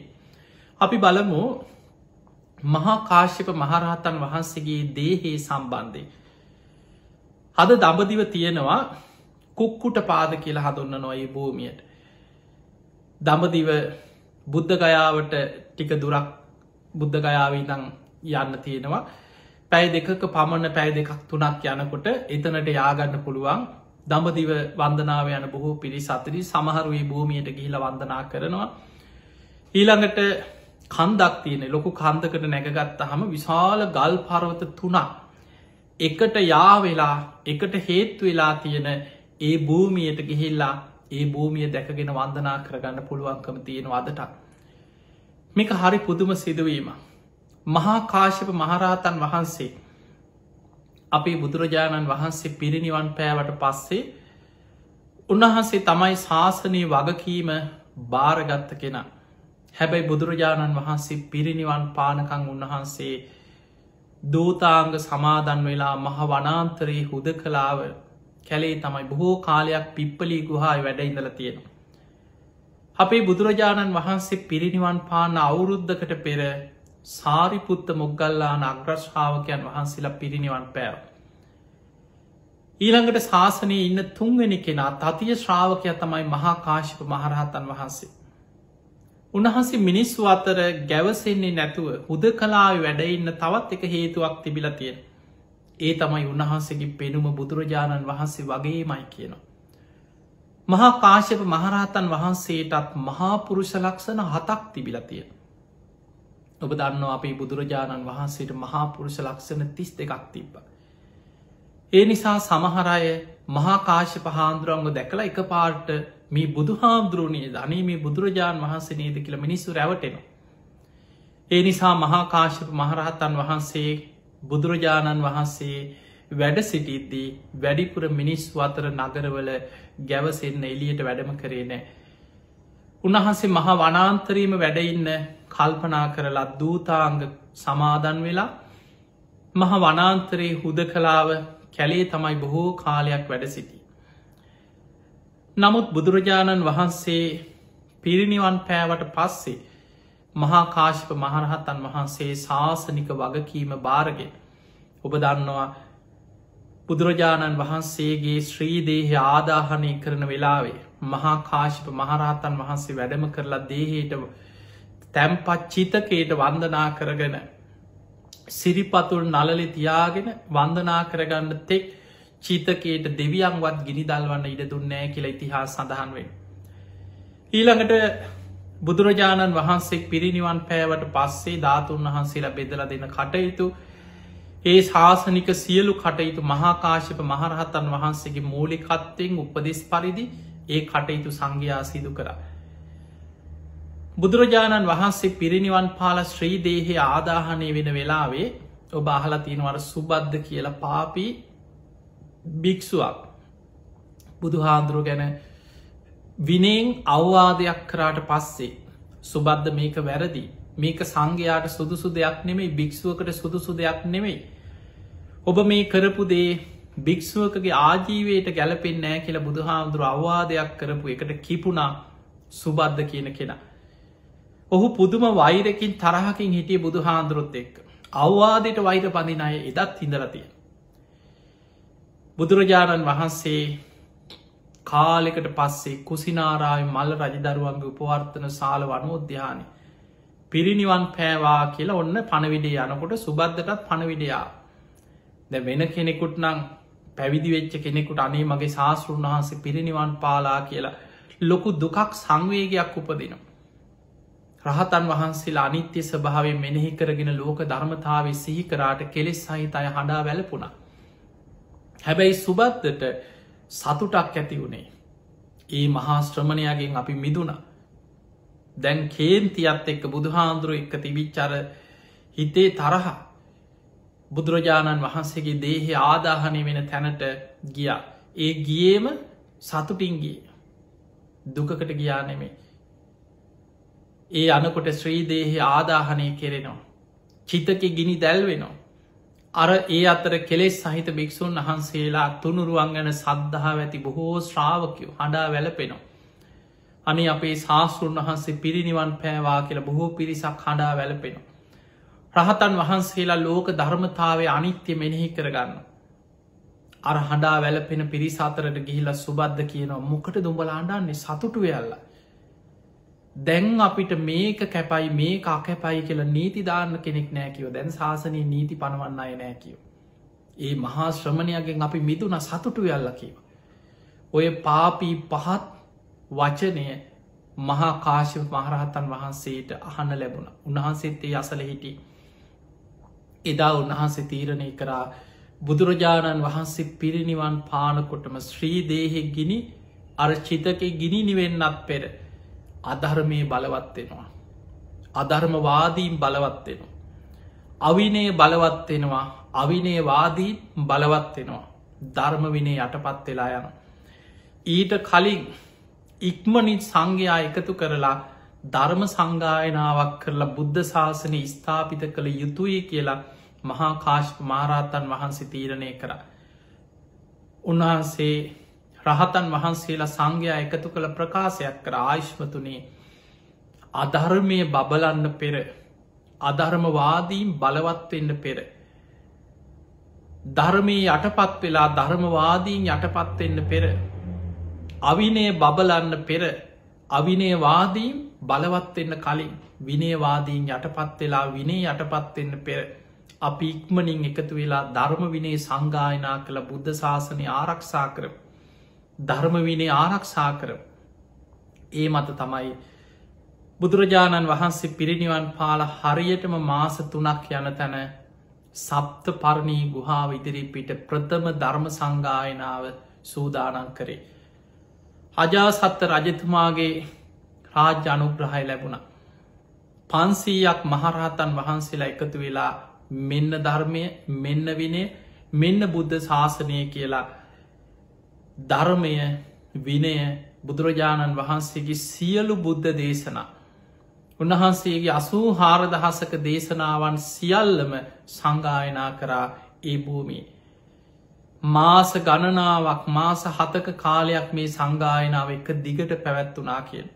අපි බලමු මහා කාශ්‍යප මහරහතන් වහන්සේගේ දේහේ සම්බන්ධය. හද දඹදිව තියෙනවා කුක්කුට පාද කියලා හඳන්න නොයි භූමියයට. දඹදිව බුද්ධගයාවට ටික දුරක් බුද්ධගයාවී දං යන්න තියෙනවා. පැයි දෙකක පමණ පැය දෙකක් තුනක් යනකොට එතනට යාගන්න පුළුවන් දඹදිව වන්දනාව යන බොහෝ පිළි සතරි සමහරුවේ භූමියයට ගිහිල වන්දනා කරනවා. ඊළඟට කන්දක් තියනෙ ලොකු කන්දකට නැගගත්ත හම විශාල ගල් පරවත තුනා එකට යාවෙලා එකට හේත්තු වෙලා තියෙන ඒ භූමියයට ගිහිල්ලා ඒ භූමිය දැකගෙන වන්දනා කරගන්න පුළුවන්කම තියෙන අදට මේක හරි පුදුම සිදුවීම මහා කාශප මහරහතන් වහන්සේ අපේ බුදුරජාණන් වහන්සේ පිරිනිවන් පෑවට පස්සේ උන්වහන්සේ තමයි ශාසනය වගකීම භාරගත්ත කෙනා හැබැයි බුදුරජාණන් වහන්සේ පිරිනිවන් පානකං උන්වහන්සේ දූතාංග සමාදන් වෙලා මහ වනාන්තරයේ හුද කලාව කැලේ තමයි බොහෝ කාලයක් පිප්පලී ගුහායි වැඩඉඳල තියෙනවා. අපේ බුදුරජාණන් වහන්සේ පිරිනිවන් පාන අවුරුද්ධකට පෙර සාරිපුත්ත මුොග්ගල්ලාන අග්‍රශ්ාවකයන් වහන්සේලා පිරිනිවන් පැව. ඊළඟට ශාසනය ඉන්න තුන්වෙනි කෙනා තතිය ශ්‍රාවකය තමයි මහාකාශිප මහරහතන් වහන්සේ. උන්හන්සේ මිනිස්සු අතර ගැවසෙන්නේ නැතුව හුද කලා වැඩඉන්න තවත් එක හේතුවක් තිබිල තියෙන. ඒ තමයි උන්වහන්සේගේ පෙනුම බුදුරජාණන් වහන්සේ වගේමයි කියනවා. මහා කාශ්‍යප මහරහතන් වහන්සේටත් මහාපුරුෂ ලක්ෂණ හතක් තිබිල තියෙන. ඔබ දන්නවා අපේ බුදුරජාණන් වහන්සේට මහාපුරුෂ ලක්ෂණ තිස් දෙකක් තිබ්බ. ඒ නිසා සමහරය මහාකාශ්‍ය පහාන්දුරුවන්ග දැකළ එක පාර්ට මේ බුදු හාමුදුරුවනේ ධනේ මේ බුදුරජාණන් වහන්සේනේද කියලා මිනිස්සු රැවටෙනවා. ඒ නිසා මහාකාශප මහරහත්තන් වහන්සේ බුදුරජාණන් වහන්සේ වැඩ සිටිද්දී වැඩිපුර මිනිස් අතර නගරවල ගැවසෙන්න එලියට වැඩම කරේ නෑ. උන්වහන්සේ මහා වනාන්තරීම වැඩඉන්න කල්පනා කරලා දූතාංග සමාදන් වෙලා මහ වනාන්තරයේ හුද කලාව කැලේ තමයි බොහෝ කාලයක් වැඩ සිටි. නමුත් බුදුරජාණන් වහන්සේ පිරිනිවන් පෑවට පස්සේ මහාකාශිප මහරහතන් වහන්සේ ශාසනික වගකීම භාරගෙන ඔබ දන්නවා බුදුරජාණන් වහන්සේගේ ශ්‍රීදේහි ආදාහනය කරන වෙලාවේ මහාකාශිප මහරහතන් වහන්සේ වැඩම කරලා දේහයට තැම්පත් චිතකයට වන්දනා කරගෙන සිරිපතුල් නලලි තියාගෙන වන්දනා කරගන්න තෙක් චීතකයට දෙවියන්වත් ගිනි දල්වන්න ඉඩ දුන්නෑ කියලා ඉතිහා සඳහන් වෙන්. ඊළඟට බුදුරජාණන් වහන්සේ පිරිනිවන් පෑවට පස්සේ ධාතුන් වහන්සේලා බෙදල දෙන කටයුතු ඒ ශාසනික සියලු කටයුතු මහාකාශප මහරහතන් වහන්සේගේ මූලිකත්වයෙන් උපදෙස් පරිදි ඒ කටයුතු සංඝයා සිදු කර. බුදුරජාණන් වහන්සේ පිරිනිවන් පාල ශ්‍රීදේහය ආදාහනය වෙන වෙලාවේ ඔබ අහලතියෙනවර සුබද්ධ කියලා පාපී භික්‍ෂුවක් බුදු හාන්දුරුව ගැන විනයෙන් අවවාදයක් කරාට පස්සේ සුබද්ධ මේක වැරදි මේක සංඝයාට සුදුසු දෙයක් නෙමෙයි භික්‍ෂුවකට සුදුසු දෙයක් නෙමෙයි ඔබ මේ කරපු දේ භික්‍ෂුවකගේ ආජීවයට ගැලපෙන් නෑ කියලා බුදුහාමුදුර අවවාදයක් කරපු එකට කිපුණා සුබද්ධ කියන කෙනා. ඔහු පුදුම වෛරකින් තරහකින් හිටිය බුදුහාන්දුරොත් එක්ක අවවාදයට වෛර පඳින අය එදත් හිඳරතිය බුදුරජාණන් වහන්සේ කාලෙකට පස්සේ කුසිනාරාය මල්ල රජදරුවන්ගේ උපවර්තන සාල වනෝද්‍යානය පිරිනිවන් පෑවා කියලා ඔන්න පණවිඩේ යනකොට සුබද්ධටත් පණවිඩයා ද වෙන කෙනෙකුට නම් පැවිදි වෙච්ච කෙනෙකුට අනේ මගේ ශාස්තෘන් වහන්සේ පිරිනිවන් පාලා කියලා ලොකු දුකක් සංවේගයක් උපදිනවා. රහතන් වහන්සේලා අනිත්‍ය ස්භාවය මෙනෙහි කරගෙන ලෝක ධර්මතාව සිහිකරාට කෙලෙස් සහිතය හඬා වැලපුුණා හැබැයි සුබත්තට සතුටක් ඇති වුණේ. ඒ මහා ශ්‍රමණයගෙන් අපි මිදුණ. දැන් කේන්තියත් එක්ක බුදුහාන්දුරු එක්ක තිබිච්චර හිතේ තරහ බුදුරජාණන් වහන්සේගේ දේහෙ ආදාහනය වෙන තැනට ගියා. ඒ ගියේම සතුටින්ගේ දුකකට ගියානෙමේ. ඒ අනකොට ශ්‍රීදේහි ආදාහනය කෙරෙනවා. චිතක ගිනි දැල්වෙනවා. අර ඒ අතර කෙලෙස් සහිත භික්‍ෂූන් වහන්සේලා තුනුරුවන් ගැන සද්ධහා ඇති බොහෝ ශ්‍රාවකයෝ හඬා වැලපෙනවා. අනි අපේ ශාස්තෘන් වහන්සේ පිරිනිවන් පෑවා කියල බොහෝ පිරිසක් හඬා වැලපෙනවා. රහතන් වහන්සේලා ලෝක ධර්මතාවේ අනිත්‍ය මෙනෙහි කරගන්න. අර හඬා වැලපෙන පිරිසාතරට ගිහිලා සුබද්ධ කියනවා මොකට දුඹලා අඩන්නේ සතුටු වෙල්ලා දැන් අපිට මේක කැපයි මේ කකැපයි කියලා නීතිධාරණ කෙනෙක් නෑකිව දැන් ශාසනය නීති පනවන්න අය නෑකිව. ඒ මහා ශ්‍රමණයගෙන් අපි මිදුන සතුටු යල්ලකිව. ඔය පාපී පහත් වචනය මහා කාශිව මහරහතන් වහන්සේට අහන්න ලැබුණ උන්වහන්සේත්තේ අසල හිටි එදා උන්වහන්සේ තීරණය කරා බුදුරජාණන් වහන්සේ පිරිනිවන් පානකොටම ශ්‍රීදේහෙ ගිනි අර චිතක ගිනි නිවෙන්නත් පෙර අධර්මය බලවත්වෙනවා. අධර්මවාදීම් බලවත්වෙනවා. අවිනේ බලවත්වෙනවා අවිනේවාදී බලවත්වෙනවා. ධර්මවිනේ යටපත් වෙලා යන. ඊට කලින් ඉක්මනින් සංඝයා එකතු කරලා ධර්ම සංගායනාවක් කරලා බුද්ධ ශාසනය ස්ථාපිත කළ යුතුයි කියලා මහාකාශ් මාරාතන් වහන්සේ තීරණය කර. උන්වහන්සේ රහතන් වහන්සේලා සංඝයා එකතු කළ ප්‍රකාශයක් කර ආශ්මතුනේ අධර්මය බබලන්න පෙර අධර්මවාදීම් බලවත්වෙන්න පෙර ධර්මයේ යටපත් වෙලා ධර්මවාදීන් යටපත්වෙන්න පෙර අවිනය බබලන්න පෙර අවිනයවාදීම් බලවත්වෙන්න කලින් විනේවාදීන් යටපත් වෙලා විනේ යටපත්වෙන්න පෙර අපි ඉක්මනින් එකතු වෙලා ධර්ම විනේ සංගායනා කළ බුද්ධ ශාසනය ආරක්ෂා කරම ධර්මවිනේ ආරක්ෂා කරම. ඒ මත තමයි බුදුරජාණන් වහන්සේ පිරිනිවන් පාල හරියටම මාස තුනක් යන තැන සප්ත පරණී ගුහාාව ඉදිරි පිට ප්‍රථම ධර්ම සංගායනාව සූදානන් කරේ. අජාසත්ත රජතුමාගේ රාජ්‍ය අනුග්‍රහය ලැබුණ. පන්සීයක් මහරහතන් වහන්සේලා එකතු වෙලා මෙන්න ධර්මය මෙන්න විනේ මෙන්න බුද්ධ ශාසනය කියලා ධර්මය විනය බුදුරජාණන් වහන්සේගේ සියලු බුද්ධ දේශනා උන්වහන්සේගේ අසූ හාරදහසක දේශනාවන් සියල්ලම සංගායනා කරා ඒ භූමියේ. මාස ගණනාවක් මාස හතක කාලයක් මේ සංගායනාව එක දිගට පැවැත්වනා කියෙන්.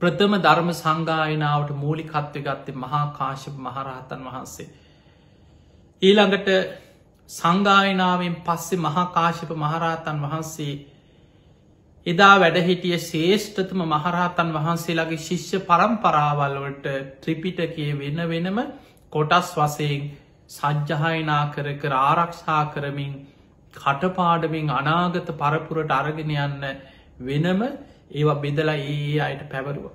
ප්‍රථම ධර්ම සංගායනාවට මූලිකත්ව ගත්තේ මහාකාශප මහරහතන් වහන්සේ. ඊළඟට සංගායනාවෙන් පස්සේ මහාකාශිප මහරහතන් වහන්සේ එදා වැඩහිටිය ශේෂ්ඨතම මහරහතන් වහන්සේලාගේ ශිෂ්‍ය පරම්පරාවල්වට ත්‍රිපිටකය වෙන වෙනම කොටස් වසයෙන් සජ්්‍යහයනා කර කර ආරක්ෂා කරමින් කටපාඩමින් අනාගත පරපුරට අරගෙන යන්න වෙනම ඒවා බෙදලා ඒ අයට පැවරුව.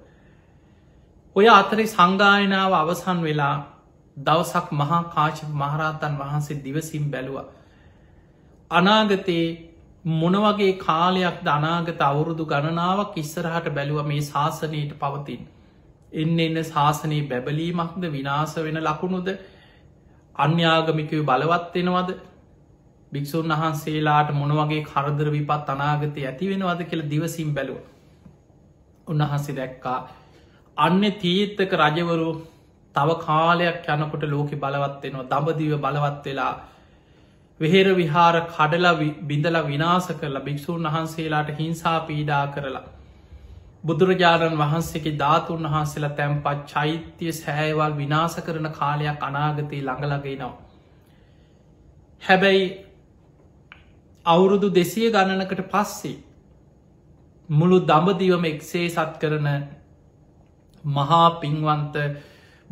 ඔය අතරේ සංගායනාව අවසන් වෙලා දවසක් මහා කාශි මහරහතන් වහන්සේ දිවසිම් බැලුව. අනාගතයේ මොනවගේ කාලයක් ධනාගත අවුරුදු ගණනාවක් ඉස්සරහට බැලුව මේ ශාසනයට පවතින්. එන්න එන්න ශාසනයේ බැබලීමක්ද විනාස වෙන ලකුණුද අන්‍යාගමිකව බලවත්වෙනවද භික්‍ෂූන් වහන්සේලාට මොනවගේ කරදර විපත් අනාගත ඇතිවෙනවද කියල දිවසිම් බැලුව. උන්වහන්සේ දැක්කා අන්න තීර්ථක රජවරු තව කාලයක් යනකොට ලෝකෙ බලවත්වෙනවා දඹදිව බලවත් වෙලා වෙහෙර විහාර කඩල බිඳල විනාස කරලා භික්‍ෂූන් වහන්සේලාට හිංසා පීඩා කරලා. බුදුරජාණන් වහන්සේගේ ධාතුන් වහන්සේලා තැන්පත් චෛත්‍යය සෑවල් විනාස කරන කාලයක් අනාගතය ළඟලගෙනවා. හැබැයි අවුරුදු දෙසිය ගණනකට පස්සේ මුළු දඹදිවම එක්සේ සත් කරන මහා පින්වන්ත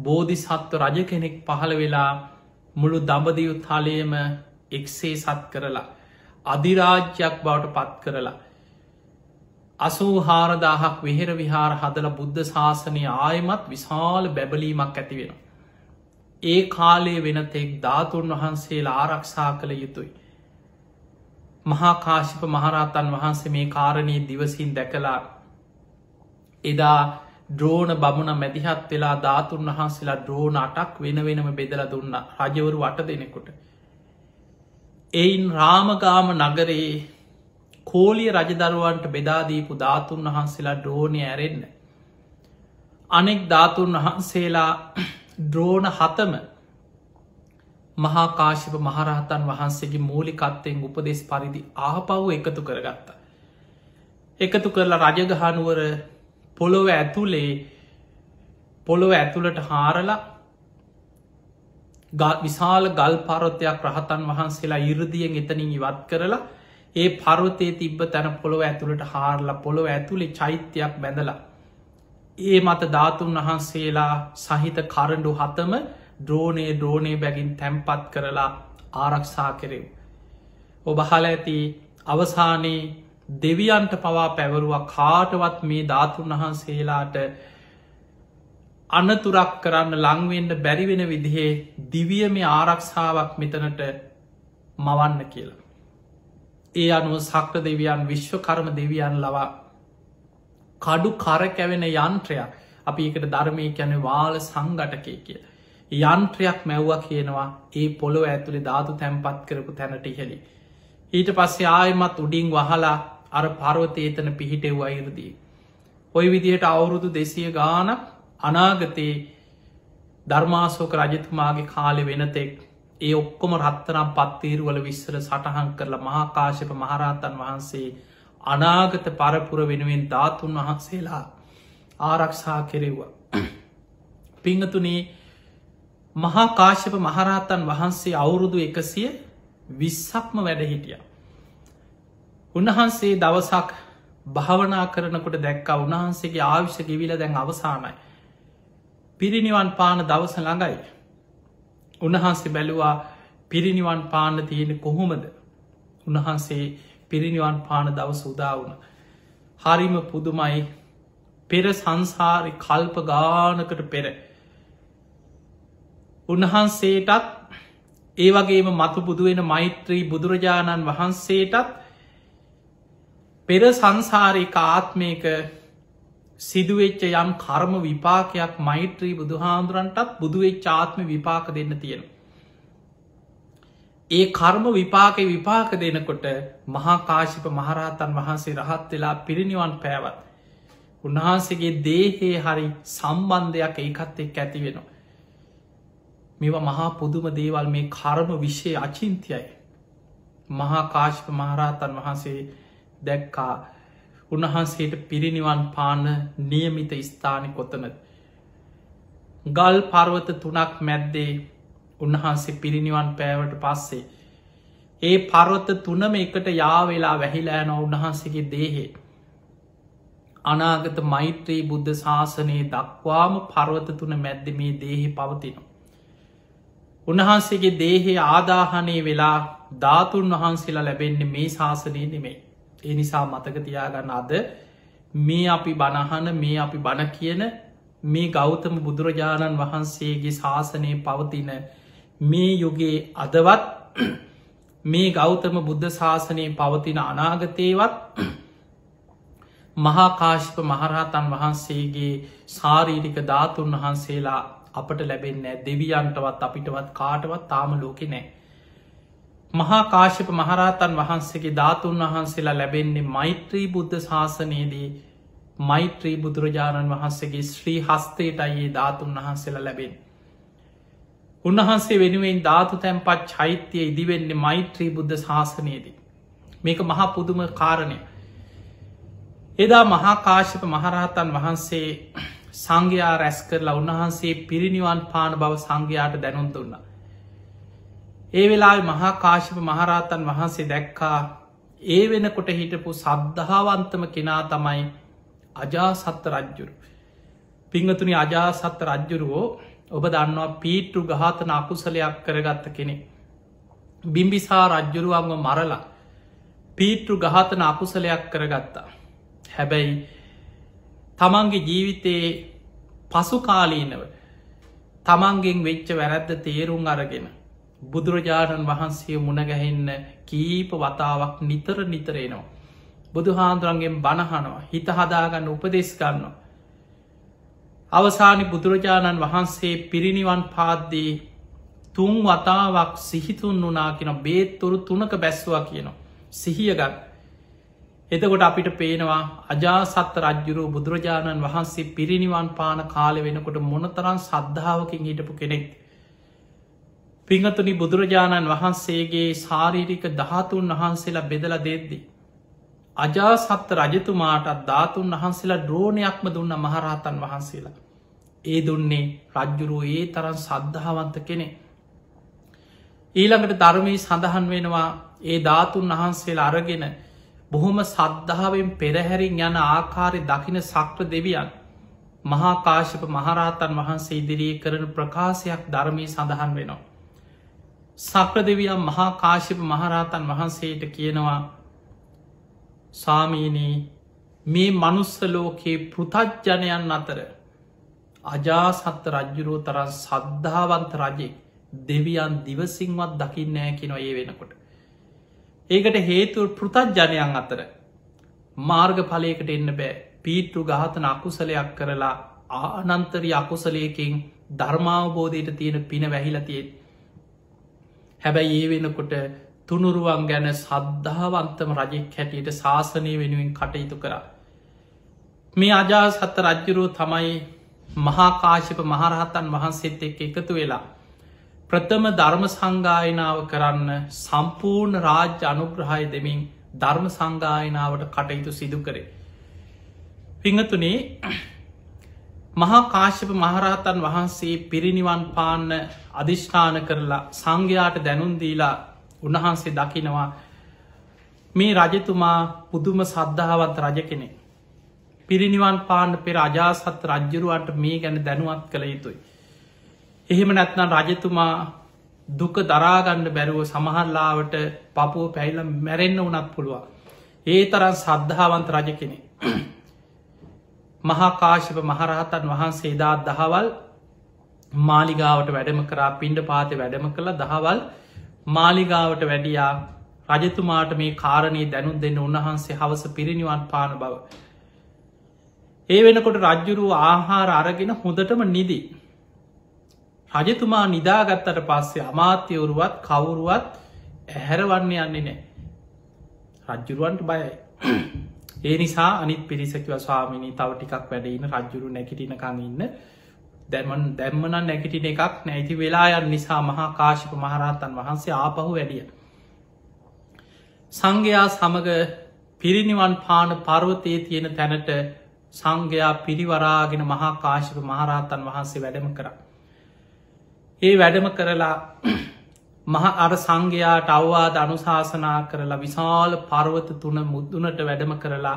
බෝධිසත්ව රජ කෙනෙක් පහළ වෙලා මුළු දඹදියු තලයම එක්සේ සත් කරලා අධිරාජ්‍යයක් බවට පත් කරලා අසූ හාරදාහක් වෙහෙර විහාර හදල බුද්ධ ශාසනය ආයමත් විශාල බැබලීමක් ඇති වෙන. ඒ කාලයේ වෙනතෙක් ධාතුන් වහන්සේලා ආරක්ෂා කළ යුතුයි. මහාකාශිප මහරහතන් වහන්සේ මේ කාරණයේ දිවසින් දැකලා එදා ද්‍රෝණ බමුණ මැදිහත් වෙලා ධාතුන් වහන්සේලා ද්‍රෝණ අටක් වෙන වෙනම බෙදල දුන්න රජවරු අට දෙනෙකුට. එයින් රාමගාම නගරයේ කෝලිය රජදරුවන්ට බෙදාදීපු ධාතුන් වහන්සේලා ද්‍රෝණය ඇරෙන්න. අනෙක් ධාතුන් වහන්සේලා ද්‍රෝණ හතම මහාකාශිප මහරහතන් වහන්සේගේ මූලිකත්තයෙන් උපදෙස් පරිදි ආපව් එකතු කරගත්තා. එකතු කරලා රජගහනුවර පොළොව ඇතුලේ පොළොව ඇතුළට හාරලා ගත් විශාල ගල් පරොත්තයක් රහතන් වහන්සේලා ඉරදියෙන් එතනින් ඉවත් කරලා ඒ පරොතේ තිබ්බ තැන පොළොව ඇතුළට හාරලා පොළොව ඇතුළේ චෛත්‍යයක් බැඳලා ඒ මත ධාතුන් වහන්සේලා සහිත කරඩු හතම ද්‍රෝණයේ ද්‍රෝණය බැගින් තැම්පත් කරලා ආරක්ෂා කෙරෙව්. ඔබහල ඇති අවසානයේ දෙවියන්ට පවා පැවරුවා කාටවත් මේ ධාතුන් වහන්සේලාට අනතුරක් කරන්න ලංවෙන්ඩ බැරිවෙන විදිහේ දිවිය මේ ආරක්ෂාවක් මෙතනට මවන්න කියලා. ඒ අනුව සක්ට දෙවියන් විශ්වකර්ම දෙවියන් ලවා කඩු කර කැවෙන යන්ත්‍රයක් අපි එකට ධර්මය කැන වාල සංගටකය කිය. යන්ත්‍රයක් මැව්වා කියනවා ඒ පොළො ඇතුළි ධාතු තැන්පත් කරපු තැනට ඉහෙළි. ඊට පස්සේ ආයමත් උඩින් වහලා අර පරවතේතන පිහිටෙව් අයිරදී. ඔය විදියට අවුරුදු දෙසිය ගාන අනාගතයේ ධර්මාසෝක රජතුමාගේ කාලෙ වෙනතෙක් ඒ ඔක්කොම රත්තරම් පත්තීරුවල විස්සර සටහන් කරලා මහාකාශප මහරහතන් වහන්සේ අනාගත පරපුර වෙනුවෙන් ධාතුන් වහන්සේලා ආරක්ෂා කෙරෙව්වා. පිංහතුනේ මහාකාශප මහරහතන් වහන්සේ අවුරුදු එකසිය විස්සක්ම වැඩ හිටියා. උන්වහන්සේ දවසක් භාවනා කරනකොට දැක්කා උන්වහන්සේගේ ආවිශ ගෙවිල දැන් අවසානයි. පිරිනිවන් පාන දවස ළඟයි. උන්වහන්සේ බැලුවා පිරිනිවන් පාන්න තියෙන කොහොමද. උන්වහන්සේ පිරිනිවන් පාන දවස උදාවුණ. හරිම පුදුමයි පෙර සංසාරි කල්ප ගානකට පෙර. උන්වහන්සේටත් ඒ වගේම මතු බුදුවෙන මෛත්‍රී බුදුරජාණන් වහන්සේටත් පෙර සංසාරික ආත්මයක සිදුවෙච්ච යම් කර්ම විපාකයක් මෛත්‍රී බුදුහාන්දුරන්ටත් බුදුවෙච් ආත්ම විපාක දෙන්න තියෙන. ඒ කර්ම විපාක විපාක දෙනකොට මහාකාශිප මහරහතන් වහන්සේ රහත් වෙලා පිරිනිවන් පෑවත්. උන්වහන්සේගේ දේහේ හරි සම්බන්ධයක් ඒකත් එක් ඇති වෙනවා. මෙවා මහා පුදුම දේවල් මේ කර්ම විශ්ෂය අචින්තියයි. මහාකාශිප මහරහතන් වහන්සේ දැක්කා උන්වහන්සේට පිරිනිවන් පාන නියමිත ස්ථාන කොතනද. ගල් පර්වත තුනක් මැද්දේ උන්වහන්සේ පිරිනිවන් පෑවට පස්සේ. ඒ පර්වත තුනම එකට යාවෙලා වැහිලෑන උන්වහන්සේගේ දේහෙ. අනාගත මෛත්‍රී බුද්ධ ශාසනයේ දක්වාම පර්වත තුන මැද්ද මේ දේහෙ පවතිනවා. උන්වහන්සේගේ දේහේ ආදාහනය වෙලා ධාතුන් වහන්සේලා ලැබෙන්නේ මේ ශාසනය නෙමෙයි. ඒ නිසා මතක තියාගන්න අද මේ අපි බණහන මේ අපි බණ කියන මේ ගෞතම බුදුරජාණන් වහන්සේගේ ශාසනය පවතින මේ යුගේ අදවත් මේ ගෞතම බුද්ධ ශාසනය පවතින අනාගතයවත් මහාකාශිප මහරහතන් වහන්සේගේ සාරීරික ධාතුන් වහන්සේලා අපට ලැබෙන්න දෙවියන්ටවත් අපිටවත් කාටවත් තාම ලෝකෙ නෑ මහා කාශ්‍යප මහරහතන් වහන්සේගේ ධාතුන් වහන්සේලා ලැබෙන්නේ මෛත්‍රී බුද්ධ ශාසනයේදී මෛත්‍රී බුදුරජාණන් වහන්සේගේ ශ්‍රී හස්තේට අයේ ධාතුන් වහන්සේලා ලැබෙන්. උන්වහන්සේ වෙනුවෙන් ධාතු තැන්පත් චෛත්‍යය ඉදිවෙන්නේ මෛත්‍රී බුද්ධ ශාසනයේදී. මේක මහා පුදුම කාරණය. එදා මහාකාශ්‍යප මහරහතන් වහන්සේ සංඝයා රැස් කරලා උන්වහන්සේ පිරිනිවන් පාන බව සංඝයාට දැනුන් දුන්නා. ඒ වෙලා මහා කාශිප මහරාතන් වහන්සේ දැක්කා ඒ වෙනකොට හිටපු සද්ධාවන්තම කෙනා තමයි අජාසත්ත රජ්ජුරු. පිංහතුනි අජාසත්ත රජ්ජුරුවෝ ඔබ දන්නවා පීට්ටු ගාතන අකුසලයක් කරගත්ත කෙනෙ. බිම්බිසා රජ්ජුරුවන්ව මරලා පීට්ටු ගාතන අකුසලයක් කරගත්තා. හැබැයි තමන්ගේ ජීවිතයේ පසුකාලීනව තමන්ගෙන් වෙච්ච වැරැද්ද තේරුම් අරගෙන බුදුරජාණන් වහන්සේ මුණගැහෙන්න කීප වතාවක් නිතර නිතරේනවා. බුදු හාන්දුරන්ගෙන් බණහනවා හිත හදාගන්න උපදෙස් ගන්නවා. අවසානි බුදුරජාණන් වහන්සේ පිරිනිවන් පාද්දී තුන් වතාවක් සිහිතුන් වනා කියෙන බේත්තුරු තුනක බැස්වා කියනවා. සිහියගත් එතකොට අපිට පේනවා අජාසත්ත රජ්ජුරු බුදුරජාණන් වහන්සේ පිරිනිවන් පාන කාල වෙනකොට මොනතරන් සද්ධාවකින් හිටපු කෙනෙක්. පිංහතුනි බුදුරජාණන් වහන්සේගේ ශාරීරික ධාතුන් වහන්සේලා බෙදල දෙද්දී. අජාසත්ත රජතුමාටත් ධාතුන් වහන්සේලා ද්‍රෝණයක්ම දුන්න මහරහතන් වහන්සේලා. ඒ දුන්නේ රජ්ජුරුව ඒ තරන් සද්ධාවන්ත කෙනෙ. ඊළඟට ධර්මී සඳහන් වෙනවා ඒ ධාතුන් වහන්සේලා අරගෙන බොහොම සද්ධාවෙන් පෙරහැරින් යන ආකාරය දකින සක්‍ර දෙවියන් මහාකාශප මහරහතන් වහන්සේ ඉදිරියේ කරන ප්‍රකාශයක් ධර්මී සඳහන් වෙනවා. සක්‍ර දෙවියම් මහා කාශිප මහරහතන් වහන්සේට කියනවා සාමීනී මේ මනුස්සලෝකයේ පෘතජ්ජනයන් අතර අජාසත්ත රජ්ජුරෝ තරන් සද්ධාවන්ත රජෙක් දෙවියන් දිවසිංවත් දකින්නෑ කිනො ඒ වෙනකොට. ඒකට හේතුව පෘතජ්ජනයන් අතර මාර්ග පලයකට එන්න බෑ පීට්ටු ගාතන අකුසලයක් කරලා ආනන්තරි අකුසලයකින් ධර්මාවබෝධයට තියෙන පින වැහිලතියෙත් හැබැයි ඒ වෙනකොට තුනුරුවන් ගැන සද්ධාවන්තම රජෙක් හැටියට ශාසනය වෙනුවෙන් කටයුතු කරා. මේ අජාසත්ත රජ්ජුරුව තමයි මහාකාශිප මහරහතන් වහන්සේත් එක් එකතු වෙලා. ප්‍රථම ධර්ම සංගායනාව කරන්න සම්පූර්ණ රාජ්‍ය අනුග්‍රහය දෙමින් ධර්ම සංගායනාවට කටයුතු සිදු කරේ. පිංහතුනේ මහා කාශ්‍යප මහරහතන් වහන්සේ පිරිනිවන් පාන්න අධිෂ්ඨාන කරලා සංඝයාට දැනුන්දීලා උන්වහන්සේ දකිනවා මේ රජතුමා පුදුම සද්ධාවත් රජ කෙනෙ. පිරිනිවන් පාන්න පෙර අජාසත් රජ්ජරුවන්ට මේ ගැන දැනුවත් කළ යුතුයි. එහෙම නැත්නම් රජතුමා දුක දරාගන්න බැරුව සමහල්ලාවට පපුුව පැයිල මැරෙන්න්න වනත් පුළුවන්. ඒ තරන් සද්ධාවන්ත රජ කෙනෙ. මහාකාශප මහරහතන් වහන්සේ දා දහවල් මාලිගාවට වැඩම කරා පින්ඩ පාත වැඩම කළ දහවල් මාලිගාවට වැඩියා රජතුමාට මේ කාරණය දැනුම් දෙන්න උන්වහන්සේ හවස පිරිනිවන් පාන බව. ඒ වෙනකොට රජ්ජුරු ආහාර අරගෙන හොඳටම නිදි. රජතුමා නිදාගත්තට පස්සේ අමාත්‍යවරුවත් කවුරුවත් ඇහැරවන්නේ යන්නේ නෑ. රජ්ජුරුවන්ට බයයි. ඒ නිසා අනිත් පිරිසකිව ස්වාමිනී තව ටිකක් වැඩඉන්න රජ්ජුරු නැකිටිනකං ඉන්න දැමන් දැම්මන නැකිටින එකක් නැති වෙලායන් නිසා මහා කාශික මහරහතන් වහන්සේ ආපහු වැඩිය. සංඝයා සමඟ පිරිනිවන් පාන පර්වතයේ තියෙන තැනට සංඝයා පිරිවරාගෙන මහා කාශික මහරහතන් වහන්සේ වැඩම කර. ඒ වැඩම කරලා මහ අර සංඝයාට අව්වාද අනුශාසනා කරලා විශාල පර්වත තුන මුද්දුනට වැඩම කරලා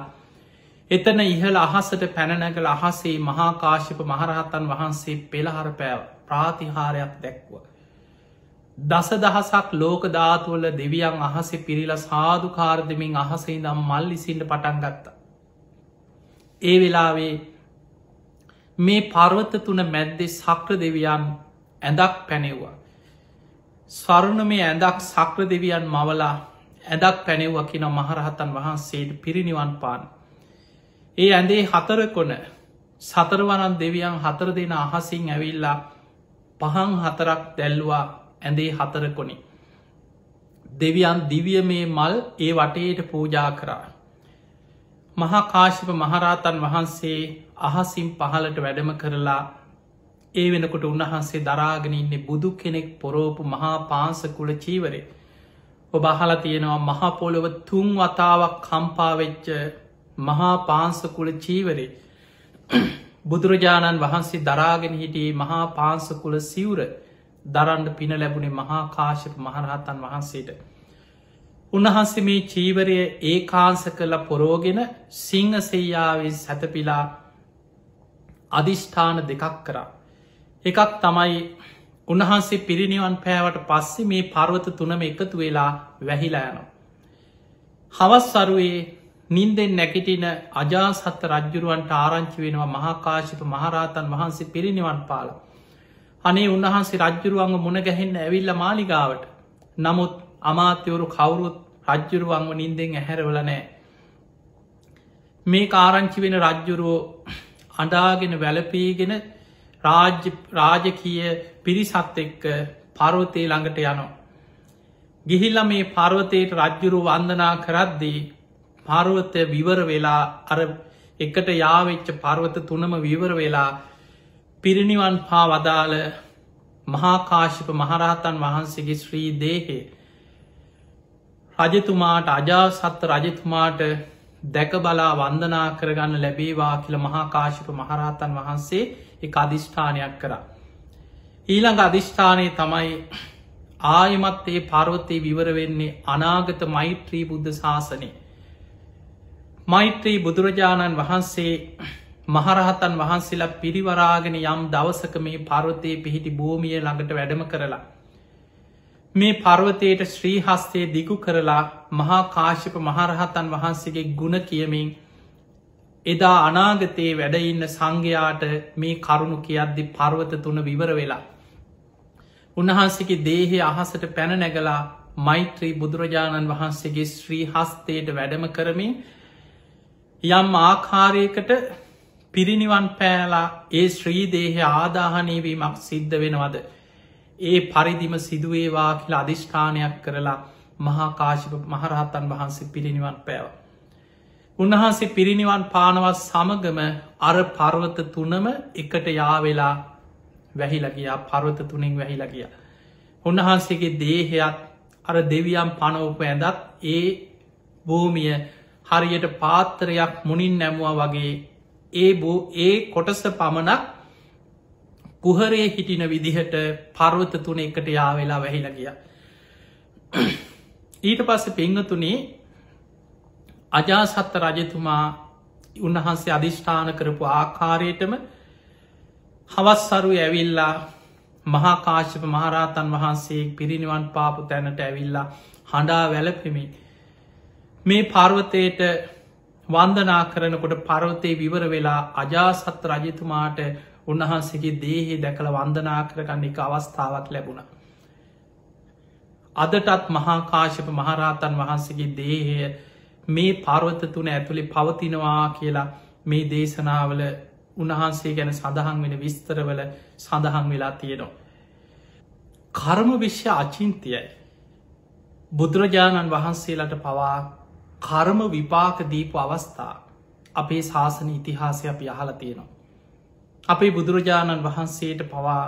එතන ඉහළ අහසට පැනනගල අහසේ මහාකාශිප මහරහතන් වහන්සේ පෙළහර පැව ප්‍රාතිහාරයක් දැක්ව. දස දහසක් ලෝක ධාතුවල දෙවියන් අහසේ පිරිල සාධකාර්දමින් අහසේ දම් මල්ලිසිට පටන් ගත්ත. ඒ වෙලාවේ මේ පර්වත තුන මැද්දෙ සක්‍ර දෙවියන් ඇඳක් පැනෙව්වා. සරුණමේ ඇඳක් සක්‍ර දෙවියන් මවලා ඇඳක් පැනෙව්ව කියන මහරහතන් වහන්සේට පිරිනිවන් පාන්. ඒ ඇඳේ හතරකොන සතරවනන් දෙවියන් හතර දෙෙන අහසින් ඇවිල්ලා පහන් හතරක් දැල්වා ඇඳේ හතරකොනින්. දෙවියන් දිවිය මේ මල් ඒ වටේට පූජා කරා. මහාකාශිප මහරාතන් වහන්සේ අහසිම් පහලට වැඩම කරලා ඒ වෙනකොට උන්වහන්සේ දරාගෙන ඉන්නේ බුදු කෙනෙක් පොරෝපු මහා පාන්සකුල චීවරේ. ඔබහලා තියෙනවා මහපොළොව තුන් වතාවක් කම්පාවෙච්ච මහා පාන්සකුල චීවරේ. බුදුරජාණන් වහන්සේ දරාගෙන හිටියේ මහා පාන්සකුල සිවුර දරන්ඩ පින ලැබුණේ මහා කාශප මහරහතන් වහන්සේට. උන්වහන්සේ මේ චීවරය ඒ කාන්ස කළ පොරෝගෙන සිංහ සෙයාාවෙන් සැතපිලා අධිෂ්ඨාන දෙකක් කරා. එකක් තමයි උන්වහන්සේ පිරිනිවන් පෑවට පස්සේ මේ පර්වත තුනම එකතු වෙලා වැහිලායන. හවස් සරුවේ නින්දෙන් නැකිටින අජාසත්ත රජ්ජුරුවන්ට ආරංචි වෙනවා මහාකාශිප මහරහතන් වහන්සේ පිරිනිවන් පාල. අනේ උන්වහන්සේ රජ්ජුරුවන්ග මුණගැහෙන්න ඇවිල්ල මාලිගාවට නමුත් අමාත්‍යවරු කවුරුත් රජ්ජුරුවන්ව නින්දෙන් ඇහැරවල නෑ. මේ කාරංචි වෙන රජ්ජුරුවෝ අඩාගෙන වැලපීගෙන රාජකීය පිරිසත් එක්ක පරවතය ළඟට යනවා. ගිහිල්ල මේ පර්වතයට රජ්ජුරු වන්දනා කරද්දී පර්වතය විවර වෙලා අර එකට යාවෙච්ච පර්වත තුනම විවර වෙලා පිරිනිවන් පා වදාළ මහාකාශිප මහරහතන් වහන්සේගේ ශ්‍රී දේහේ රජතුමාට අජාසත්ත රජතුමාට දැක බලා වන්දනා කරගන්න ලැබේවා කියල මහාකාශිප මහරහතන් වහන්සේ එක අධිෂ්ඨානයක් කරා. ඊළඟ අධිෂ්ඨානය තමයි ආයමත් ඒ පර්වතය විවරවෙන්නේ අනාගත මෛත්‍රී බුද්ධ ශාසනය. මෛත්‍රී බුදුරජාණන් වහන්සේ මහරහතන් වහන්සේලා පිරිවරාගෙන යම් දවසක මේ පර්වතයේ පිහිටි භූමිය ළඟට වැඩම කරලා. මේ පර්වතයට ශ්‍රීහස්තය දිගු කරලා මහා කාශිප මහරහතන් වහන්සේගේ ගුණ කියමින් එදා අනාගතයේ වැඩඉන්න සංඝයාට මේ කරුණු කියද්දි පර්වත තුන විවර වෙලා. උන්වහන්සේගේ දේහේ අහසට පැන නැගලා මෛත්‍රී බුදුරජාණන් වහන්සේගේ ශ්‍රී හස්තයට වැඩම කරමින් යම් ආකාරයකට පිරිනිවන් පෑලා ඒ ශ්‍රීදේහය ආදාහනයවීමක් සිද්ධ වෙනවද. ඒ පරිදිම සිදුවේවා කියලා අධිෂ්ඨානයක් කරලා මහාකාශිප මහරහතන් වහන්සේ පිරිනිවන් පෑවා. උන්වහන්සේ පිරිනිවන් පානවත් සමගම අර පර්වත තුනම එකට යාවෙලා වැහිලගියා පර්වත තුනින් වැහිලගිය. උන්වහන්සේගේ දේහයත් අර දෙවියම් පනවප ඇඳත් ඒ භූමිය හරියට පාත්තරයක් මුනින් නැමුව වගේ ඒ බෝ ඒ කොටස පමණක් කුහරේ හිටින විදිහට පර්වත තුන එකට යාවෙලා වැහිලගිය. ඊට පස්ස පංගතුනේ අජාසත්ත රජතුමා උන්වහන්සේ අධිෂ්ඨාන කරපු ආකාරයටම හවස්සරු ඇවිල්ලා මහාකාශප මහරාතන් වහන්සේ පිරිනිවන් පාපු තැනට ඇවිල්ලා හඬා වැලපෙමි. මේ පර්වතයට වන්දනා කරනකොට පරවතය විවර වෙලා අජාසත් රජතුමාට උන්වහන්සේගේ දේහෙ දැකළ වන්දනා කරගන්න එක අවස්ථාවක් ලැබුණ. අදටත් මහාකාශප මහරාතන් වහන්සේගේ දේහය මේ පර්වත තුන ඇතුළේ පවතිනවා කියලා මේ දේශනාවල උන්වහන්සේ ගැන සඳහන් වෙන විස්තරවල සඳහන් වෙලා තියෙනවා. කර්ම විශ්‍ය අචින්තියයි. බුදුරජාණන් වහන්සේලට පවා කර්ම විපාක දීපු අවස්ථා අපේ ශාසන ඉතිහාසය අපි අහල තියෙනවා. අපේ බුදුරජාණන් වහන්සේට පවා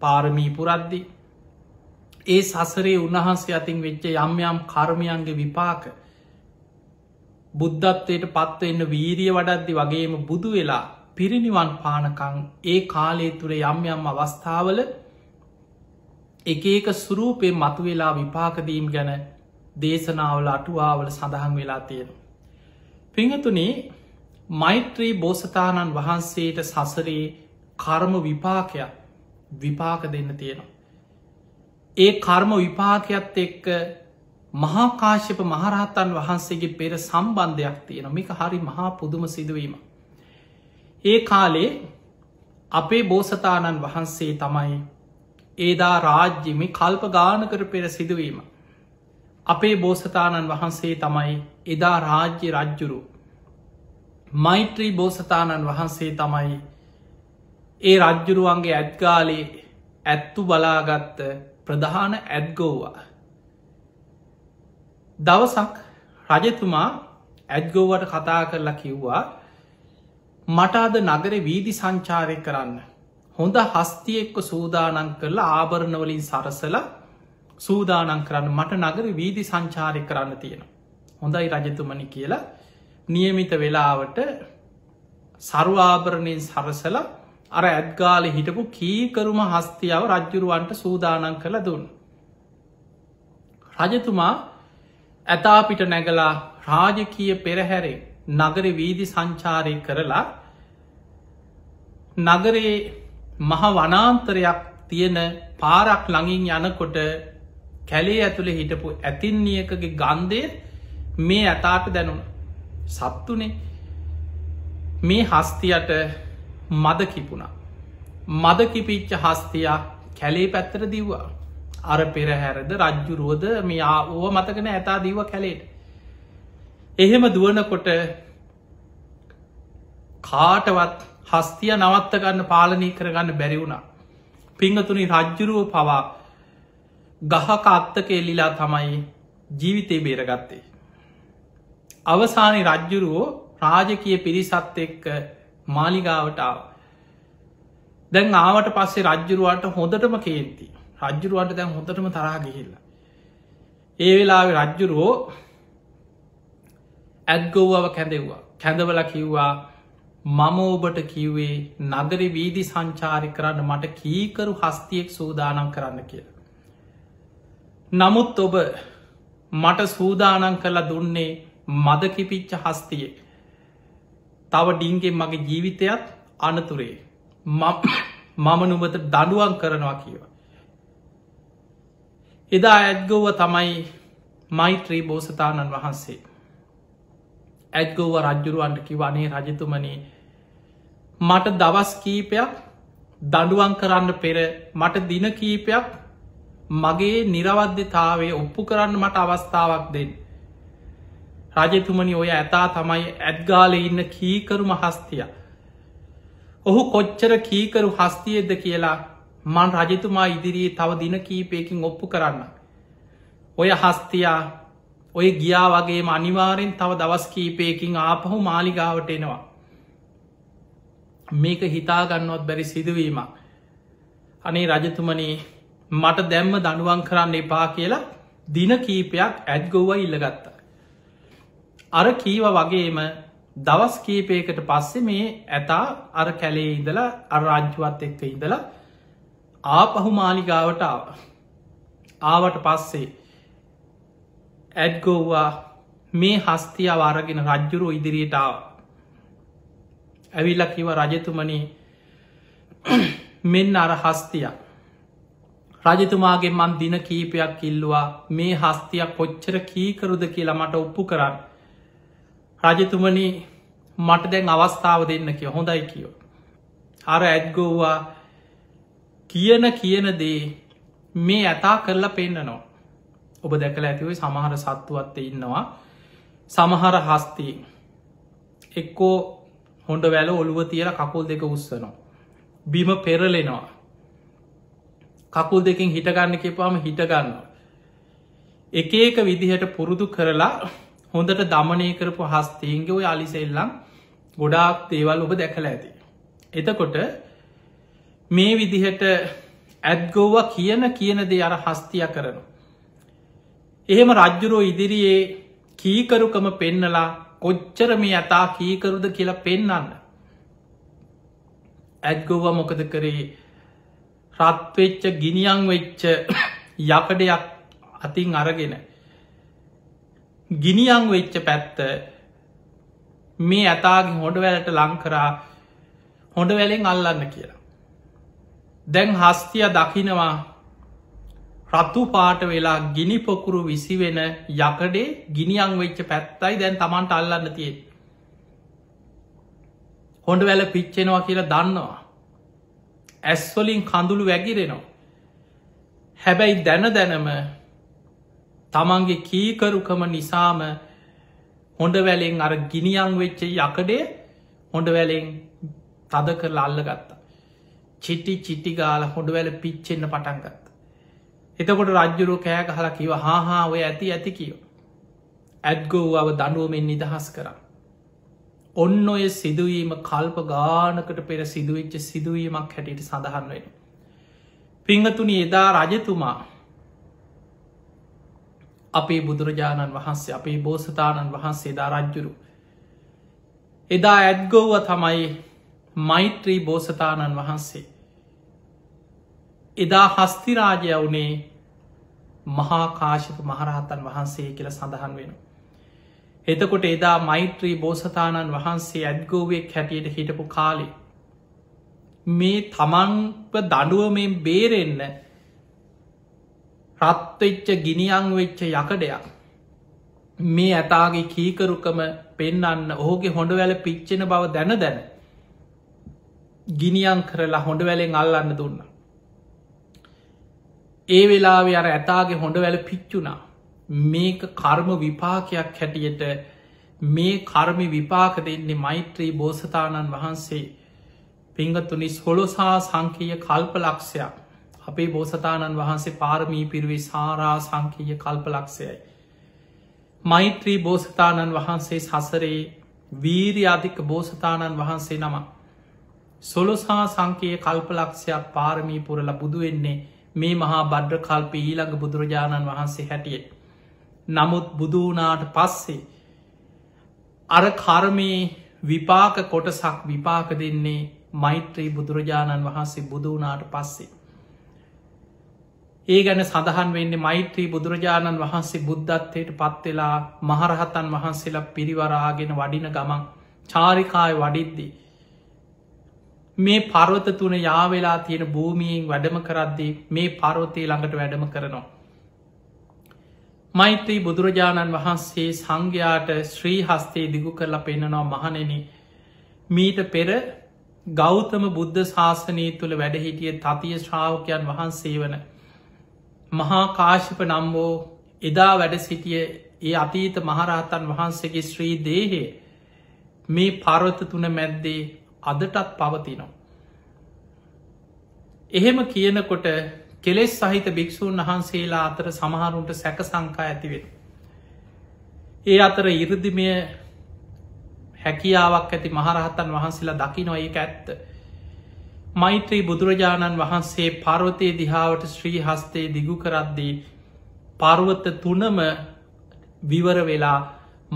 පාරමී පුරද්දිී ඒ සසරේ උන්හන්සේ අතින් වෙච්ච යම් යම් කර්මයන්ගේ විපාක බුද්ධත්වයට පත්වවෙන්න වීරිය වඩද්දි වගේම බුදු වෙලා පිරිනිවන් පානකං ඒ කාලය තුළ යම් යම් අවස්ථාවල එක එක සුරූපය මතුවෙලා විපාකදීම් ගැන දේශනාවල අටුවාවල සඳහන් වෙලා තියෙන. පිහතුනේ මෛත්‍රී බෝසතාණන් වහන්සේට සසරේ කර්ම විපාකයක් විපාක දෙන්න තියෙනවා. ඒ කර්ම විපාකයක්ත් එක්ක මහාකාශ්‍යප මහරහතන් වහන්සේගේ පෙර සම්බන්ධයක් තියෙන මේක හරි මහා පුදුම සිදුවීම. ඒ කාලේ අපේ බෝසතාණන් වහන්සේ තමයි ඒදා රාජ්‍යම කල්ප ගානකර පෙර සිදුවීම. අපේ බෝසතාණන් වහන්සේ තමයි එදා රාජ්‍ය රජ්ජුරු. මෛත්‍රී බෝසතාණන් වහන්සේ තමයි ඒ රජ්ජුරුවන්ගේ ඇත්ගාලේ ඇත්තු බලාගත්ත ප්‍රධාන ඇත්ගෝවා. දවසක් රජතුමා ඇත්ගෝවට කතා කරලා කිව්වා මට අද නගර වීදි සංචාරය කරන්න. හොඳ හස්තියෙක්ක සූදානන් කරලා ආභරණවලින් සරසල සූදානන් කරන්න මට නගර වීදි සංචාරය කරන්න තියෙනවා. හොඳයි රජතුමනි කියලා නියමිත වෙලාවට සරු ආභරණයෙන් සරසලා අර ඇත්ගාලෙ හිටපු කීකරුම හස්තියාව රජ්ජුරුවන්ට සූදානන් කළ දුන්. රජතුමා ඇතාපිට නැගලා රාජකීය පෙරහැරේ නගර වීදි සංචාරය කරලා නගරයේ මහ වනාන්තරයක් තියෙන පාරක් ළඟින් යනකොට කැලේ ඇතුළෙ හිටපු ඇතින්නියකගේ ගන්ධය මේ ඇතාට දැනුන සත්තුනේ මේ හස්තියට මද කිපුණා. මද කිපිච්ච හස්තියා කැලේ පැත්තර දිව්වා. අර පෙරහැරද රජ්ජුරුවද මෙයා ඕ මතකන ඇතා දීව කැලේට. එහෙම දුවනකොට කාටවත් හස්තිය නවත්තගන්න පාලනී කරගන්න බැරිවුණා. පිංහතුනි රජ්ජුරුව පවා ගහක අත්තක එල්ලිලා තමයි ජීවිතය බේරගත්තේ. අවසානි රජ්ජුරුවෝ රාජකය පිරිසත් එක්ක මාලිගාවට ආව දැන් ආවට පස්සේ රජ්ජුරුවට හොඳටම කේන්ති රජ්ජුරුවට දැන් හොඳටම තරා ගිහිල්ලා ඒ වෙලාව රජ්ජුරුවෝ ඇත්ගෝවාව කැඳෙව්වා කැඳවල කිව්වා මම ඔබට කිව්වේ නගර වීදි සංචාරි කරන්න මට කීකරු හස්තියෙක් සූදානම් කරන්න කියලා. නමුත් ඔබ මට සූදානන් කරලා දුන්නේ මදකිපිච්ච හස්තියෙක්. තව ඩීන්ගේ මගේ ජීවිතයත් අනතුරේ මම නුමත දඩුවන් කරනවා කියව. එදා ඇත්ගෝව තමයි මෛත්‍රී බෝසතාණන් වහන්සේ. ඇත්ගෝව රජ්ජුරුවන්ට කිවනේ රජතුමනේ මට දවස් කීපයක් දඩුවන් කරන්න පෙර මට දින කීපයක් මගේ නිරවද්‍යතාවේ ඔප්පු කරන්න මට අවස්ථාවක් දෙන්න. රජතුමනි ඔය ඇතා තමයි ඇත්ගාල ඉන්න කීකරු මහස්තිය. ඔහු කොච්චර කීකරු හස්තියෙද්ද කියලා මන් රජතුමා ඉදිරියේ තව දින කීපයකින් ඔප්පු කරන්න. ඔය හස්තියා ඔය ගියා වගේ අනිවාරෙන් තව දවස් කීපයකින් ආපහු මාලිගාවට එනවා. මේක හිතාගන්නොත් බැරි සිදුවීමක්. අනේ රජතුමනේ මට දැම්ම දනුවන් කරන්න එපා කියලා දින කීපයක් ඇත්ගොව ඉල්ලගත්ත. අර කීව වගේම දවස් කීපයකට පස්සෙ මේ ඇතා අර කැලේ ඉඳලා අරරාජ්‍යවත් එක්ක ඉඳලා ආපහු මාලිගාවට ආවට පස්සේ ඇඩ්ගෝවා මේ හස්තිය අවාරගෙන රජ්ජුරු ඉදිරියටාව ඇවිල්ල කිව රජතුමනි මෙන්න අර හස්තියක් රජතුමාගේ මන් දින කීපයක් ඉල්ලවා මේ හස්තියක් කොච්චර කීකරුද කියලා මට ඔප්පු කරන්න රජතුමනි මට දැන් අවස්ථාව දෙන්න කිය හොඳයි කියෝ. අර ඇත්ගෝවා කියන කියන දේ මේ ඇතා කරලා පෙන්න්නනවා. ඔබ දැකළ ඇතිවේ සමහර සත්තුවත්ත ඉන්නවා සමහර හස්ති එක්කෝ හොඩ වැල ඔළුව තියල කකුල් දෙක උස්සනවා. බිම පෙරලෙනවා. කකුල් දෙකින් හිටගන්න එපාම හිටගන්නවා. එක එක විදිහට පුරුදු කරලා හොඳට දමනය කරපු හස්තීන්ගේ ඔය අලිසෙල්ලම් ගොඩාක් තේවල් ඔබ දැකලා ඇති. එතකොට මේ විදිහට ඇත්ගෝව කියන කියන දේ අර හස්තිය කරනු. එහෙම රජ්ජුරෝ ඉදිරියේ කීකරුකම පෙන්නලා කොච්චර මේ ඇතා කීකරුද කියලා පෙන්නන්න. ඇත්ගෝව මොකද කරේ රත්වෙච්ච ගිනියන් වෙච්ච යකඩයක් අතින් අරගෙන ගිනියං වෙච්ච පැත්ත මේ ඇතාගේ හොඩවැලට ලංකරා හොඩවැලෙන් අල්ලන්න කියලා. දැන් හස්තිය දකිනවා රත්තු පාට වෙලා ගිනි පොකුරු විසිවෙන යකඩේ ගිනියං වෙච්ච පැත්තයි දැන් තමන්ට අල්ලන්න තිය. හොඩ වැල පිච්චෙනවා කියලා දන්නවා. ඇස්වලින් කඳුළු වැගිරෙනවා. හැබැයි දැන දැනම තමන්ගේ කීකරුකම නිසාම හොඩ වැලෙන් අර ගිනියන් වෙච්ච යකඩේ හොඩ වැලෙන් තද කරල අල්ලගත්තා. චිටි චිටි ගාල හොඩ වැල පිච්චෙන්න්න පටන්ගත්ත. එතකොට රජ්ජුරු කෑක හල කිව හාහා ඔය ඇති ඇති කියෝ. ඇත්ගෝවාව දනුවමෙන් නිදහස් කරන්න. ඔන්න ඔය සිදුවීම කල්ප ගානකට පෙර සිදුවච්ච සිදුවීමක් හැටියට සඳහන් වෙන. පිංහතුනි එදා රජතුමා අපේ බුදුරජාණන් වහන්සේ අපේ බෝසතාණන් වහන්සේ දාරජ්ජුරු. එදා ඇත්ගෝව තමයි මෛත්‍රී බෝසතාණන් වහන්සේ. එදා හස්තිරාජය වනේ මහාකාශික මහරහතන් වහන්සේ කියල සඳහන් වෙන. එතකොට එදා මෛත්‍රී බෝසතාණන් වහන්සේ ඇත්ගෝවෙක් හැටියට හිටපු කාලේ. මේ තමන්ව දඩුවමෙන් බේරෙන්න්න රත්වෙච්ච ගිනියං වෙච්ච යකඩයක් මේ ඇතාගේ කීකරුකම පෙන්නන්න ඔහුගේ හොඩ වැල පිච්චෙන බව දැන දැන ගිනියන් කරලා හොඩ වැලෙන් අල්ලන්න දුන්න ඒ වෙලාව අර ඇතාගේ හොඩ වැල පිච්චුණා මේක කර්ම විපාකයක් හැටියට මේ කර්මි විපාක දෙන්නේ මෛත්‍රී බෝසතාණන් වහන්සේ පිංගතුනිස් හොළොසා සංකීය කල්ප ලක්ෂයක් අපේ බෝසතාණන් වහන්සේ පාර්මී පිරුවේ සාරා සංකීය කල්පලක්ෂයයි. මෛත්‍රී බෝසතාණන් වහන්සේ සසරේ වීරියාධික බෝසතාණන් වහන්සේ නම සොලොසා සංකයේ කල්පලක්ෂයක් පාරමී පුරල බුදුවෙන්නේ මේ මහා බද්්‍ර කල්ප ඊළඟ බුදුරජාණන් වහන්සේ හැටිය. නමුත් බුදුනාට පස්සේ අර කර්මයේ විපාක කොටසක් විපාක දෙන්නේ මෛත්‍රී බුදුරජාණන් වහන්සේ බුදුනාට පස්සේ. ඒ ගැන සඳහන් වෙන්නේ මෛත්‍රී බුදුරජාණන් වහන්සේ බුද්ධත්වයට පත්වෙලා මහරහතන් වහන්සේලා පිරිවරාගෙන වඩින ගමන් චාරිකාය වඩිද්දී. මේ පර්වත තුන යාවෙලා තියෙන භූමියෙන් වැඩම කරද්දී මේ පරෝතය ළඟට වැඩම කරනවා. මෛත්‍රී බුදුරජාණන් වහන්සේ සංඝයාට ශ්‍රී හස්තේ දිගු කරලා පෙන්නනවා මහනෙන මීට පෙර ගෞතම බුද්ධ ශාසනය තුළ වැඩහිටිය තතිය ශ්‍රාවකයන් වහන්සේ වන මහා කාශිප නම් වෝ එදා වැඩ සිටිය ඒ අතීත මහරහතන් වහන්සේගේ ශ්‍රී දේහේ මේ පර්වත තුන මැද්දේ අදටත් පවතිනවා. එහෙම කියනකොට කෙලෙස් සහිත භික්‍ෂූන් වහන්සේලා අතර සමහරුන්ට සැක සංකා ඇතිවෙන. ඒ අතර ඉරදිමය හැකියාවක් ඇති මහරහතන් වහන්සේලා දකි නොයක ඇත්ත. මෛත්‍රී බුදුරජාණන් වහන්සේ පර්වතය දිහාාවට ශ්‍රී හස්තේ දිගු කරද්දී පර්වත තුනම විවර වෙලා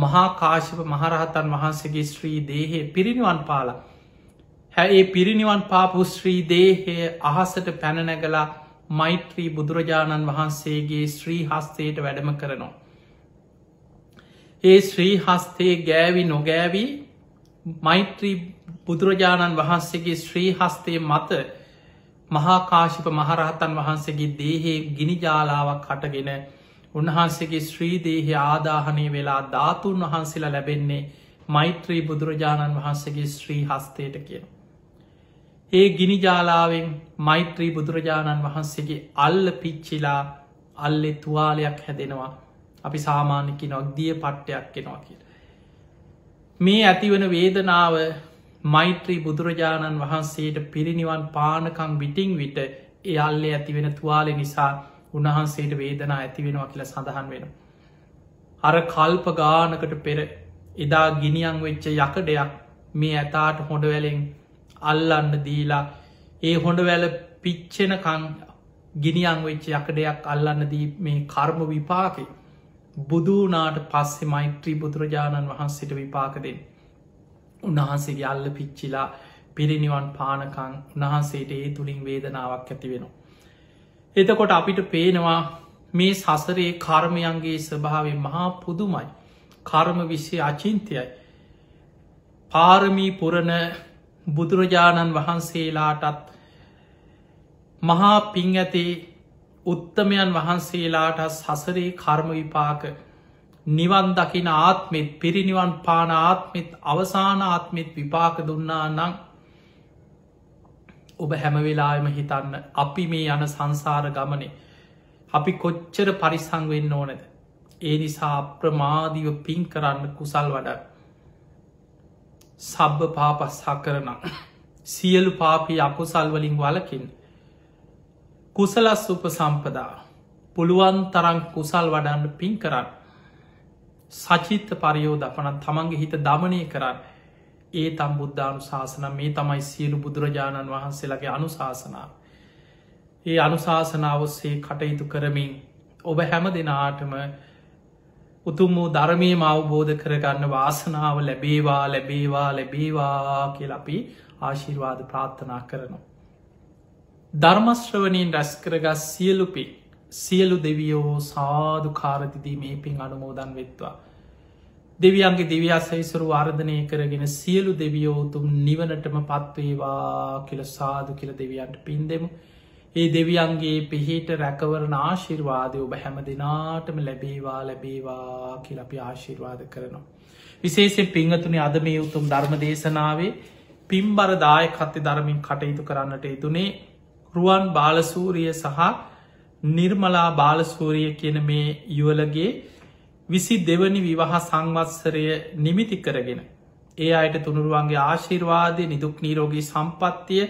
මහාකාශප මහරහතන් වහන්සේගේ ශ්‍රී දේහේ පිරිනිවන් පාල හැඒ පිරිනිවන් පාපු ශ්‍රී දේහය අහසට පැනනැගලා මෛත්‍රී බුදුරජාණන් වහන්සේගේ ශ්‍රී හස්තයට වැඩම කරනවා. ඒ ශ්‍රී හස්තේ ගෑවි නොගෑවී මෛත්‍රී බුදුරජාණන් වහන්සේගේ ශ්‍රී හස්තය මත මහාකාශිප මහරහතන් වහන්සේගේ දේහේ ගිනිජාලාවක් කටගෙන උන්වහන්සේගේ ශ්‍රීදේහි ආදාහනය වෙලා ධාතුන් වහන්සේලා ලැබෙන්නේ මෛත්‍රී බුදුරජාණන් වහන්සේගේ ශ්‍රී හස්තයට කියන. ඒ ගිනිජාලාවෙන් මෛත්‍රී බුදුරජාණන් වහන්සේගේ අල්ල පිච්චිලා අල්ලෙ තුවාලයක් හැදෙනවා අපි සාමාන්‍යකි නොක්දිය පට්ටයක් කෙනවා කියලා. මේ ඇතිවන වේදනාව මෛත්‍රී බුදුරජාණන් වහන්සේට පිරිනිවන් පානකං විටිං විට එයල්ලේ ඇතිවෙන තුවාලෙ නිසා උණහන්සේට වේදනා ඇතිවෙනවා කියල සඳහන් වෙන. අර කල්ප ගානකට පෙර එදා ගිනියන් වෙච්ච යකඩයක් මේ ඇතාට හොඩවැලෙන් අල්ලන්න දීලා ඒ හොඩවැල පිච්චෙනකං ගිනියන් වෙච්ච යකඩයක් අල්ලන්න දී මේ කර්ම විපාකේ බුදුනාට පස්සෙ මෛත්‍රී බුදුරජාණන් වහන්සට විපාක දෙෙන්. උන්වහන්සේ අල්ල පිච්චිලා පිරිනිවන් පානකං උන්වහන්සේට ඒ තුළින් වේදනාවක් ඇති වෙනවා. එතකොට අපිට පේනවා මේ සසරේ කර්මයන්ගේ ස්භාවේ මහා පුදුමයි කර්ම විශ්ය අචින්තයයි. පාරමී පුරණ බුදුරජාණන් වහන්සේලාටත් මහා පින් ඇතේ උත්තමයන් වහන්සේලාට සසරේ කර්ම විපාක නිවන් දකින ආත්මෙත් පිරිනිවන් පාන ආත්මෙත් අවසාන ආත්මෙත් විපාක දුන්නා නං ඔබ හැමවෙලායම හිතන්න අපි මේ යන සංසාර ගමනේ අපි කොච්චර පරිසං වෙන්න ඕනද ඒ නිසා අප්‍රමාදීව පින් කරන්න කුසල් වඩ සබ්බ පාපස් හකරන සියලු පාපී අකුසල්වලින් වලකින් කුසලස් උප සම්පදා පුළුවන් තරං කුසල් වඩන්න පින් කරන්න සචිත්ත පරියෝ දපනත් තමන්ගේ හිත දමනය කරන්න ඒ තම් බුද්ධානු ශාසන මේ තමයි සියලු බුදුරජාණන් වහන්සේලගේ අනුශාසනාව. ඒ අනුශාසනාවස්සේ කටයුතු කරමින් ඔබ හැම දෙනාටම උතුම් වූ ධර්මයම අවබෝධ කරගන්න වාසනාව ලැබේවා ලැබේවා ලැබේවා කියලපි ආශිර්වාද ප්‍රාත්ථනා කරනවා. ධර්මශ්‍රවනයෙන් රැස්කරගස් සියලුපි සියලු දෙවියෝ හෝ සාධු කාරතිදීමේ පින් අනුමෝදන් වෙත්වා. දෙවියන්ගේ දෙවියස් සයිසුරු වර්ධනය කරගෙන සියලු දෙවියෝතුම් නිවනටම පත්වේවා කියල සාදු කියල දෙවියන්ට පින් දෙමු. ඒ දෙවියන්ගේ පිහිට රැකවරණ ආශිර්වාදය ඔබ හැම දෙනාටම ලැබේවා ලැබේවා කියල අපි ආශිර්වාද කරනවා. විශේෂෙන් පිංහතුනි අද මේ උතුම් ධර්ම දේශනාවේ පිම්බරදාය කත්තේ ධර්මින් කටයුතු කරන්නට යුතුනේ රුවන් බාලසූරිය සහ නිර්මලා බාලසූරිය කියන මේ යුවලගේ විසි දෙවනි විවාහ සංවත්සරය නිමිති කරගෙන. ඒ අයට තුනුරුවන්ගේ ආශිර්වාදය නිදුක් නීරෝගී සම්පත්තිය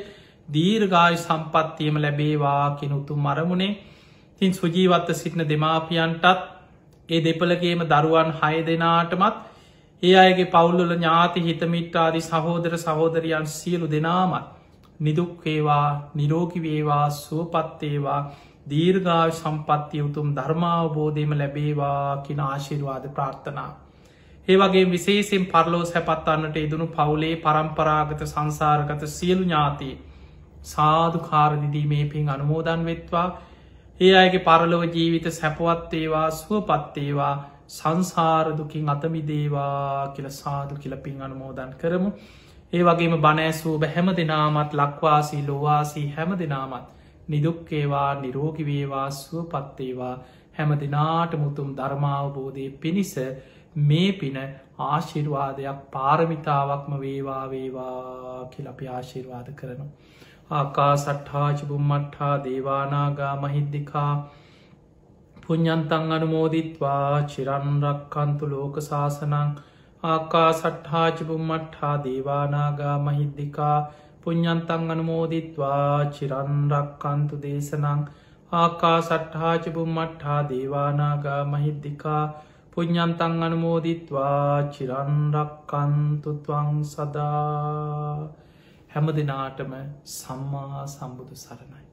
දීර්ගාය සම්පත්තියම ලැබේවා කෙන උතුම් මරමුණේ තින් සුජීවත්ව සිටින දෙමාපියන්ටත් ඒ දෙපලගේම දරුවන් හය දෙනාටමත් ඒ අයගේ පවුල්ලොල ඥාති හිතමිට්ටාදි සහෝදර සහෝදරියන් සියලු දෙනාමත් නිදුක්කේවා නිරෝගිවේවා සුවපත්තේවා දීර්ගාව සම්පත්තිය උතුම් ධර්මාවබෝධයම ලැබේවා කියෙන ආශිර්වාද ප්‍රාර්ථනා. ඒවගේ විශේසිෙන් පරලෝ සැපත්වන්නට ඉදනු පවුලේ පරම්පරාගත සංසාරගත සියලු ඥාති සාධු කාරදිදීමේ පින් අනුමෝදන් වෙත්වා ඒ අයගේ පරලොව ජීවිත සැපවත්තේවා සුවපත්තේවා සංසාරදුකින් අතමිදේවා කියල සාදු කියල පින් අනුමෝදන් කරමු ඒ වගේම බණෑසූබ හැම දෙනාමත් ලක්වාසී ලොවාසී හැම දෙනාමත් නිදුක්කේවා නිරෝගිවේවා සුවපත්තේවා හැම දෙනාට මුතුම් ධර්මාවබෝධය පිණිස මේ පින ආශිර්වාදයක් පාරමිතාවක්ම වේවා වේවා කියලපි ආශිර්වාද කරනු. ආකා සට්හාජිබුම්මට්හා දේවානාගා මහිද්දිකා පුഞ්ඥන්තන් අනුමෝදිත්වා චිරන්රක්කන්තු ලෝක ශාසනං ආකා සට්හාජිබුම්මට්හා දේවානාගා මහිද්දිකා පුං්ඥන්තං අනුමෝදිත්වා චිරන්රක්කන්තු දේශනං ආකා සට්හාජිබුම්මට්හා දේවානාගා මහිද්දිකා පුං්ඥන්තං අනුමෝදිත්වා චිරන්රක්කන්තුත්වං සදා හැම දෙනාටම සම්මා සම්බුදු සරණයි.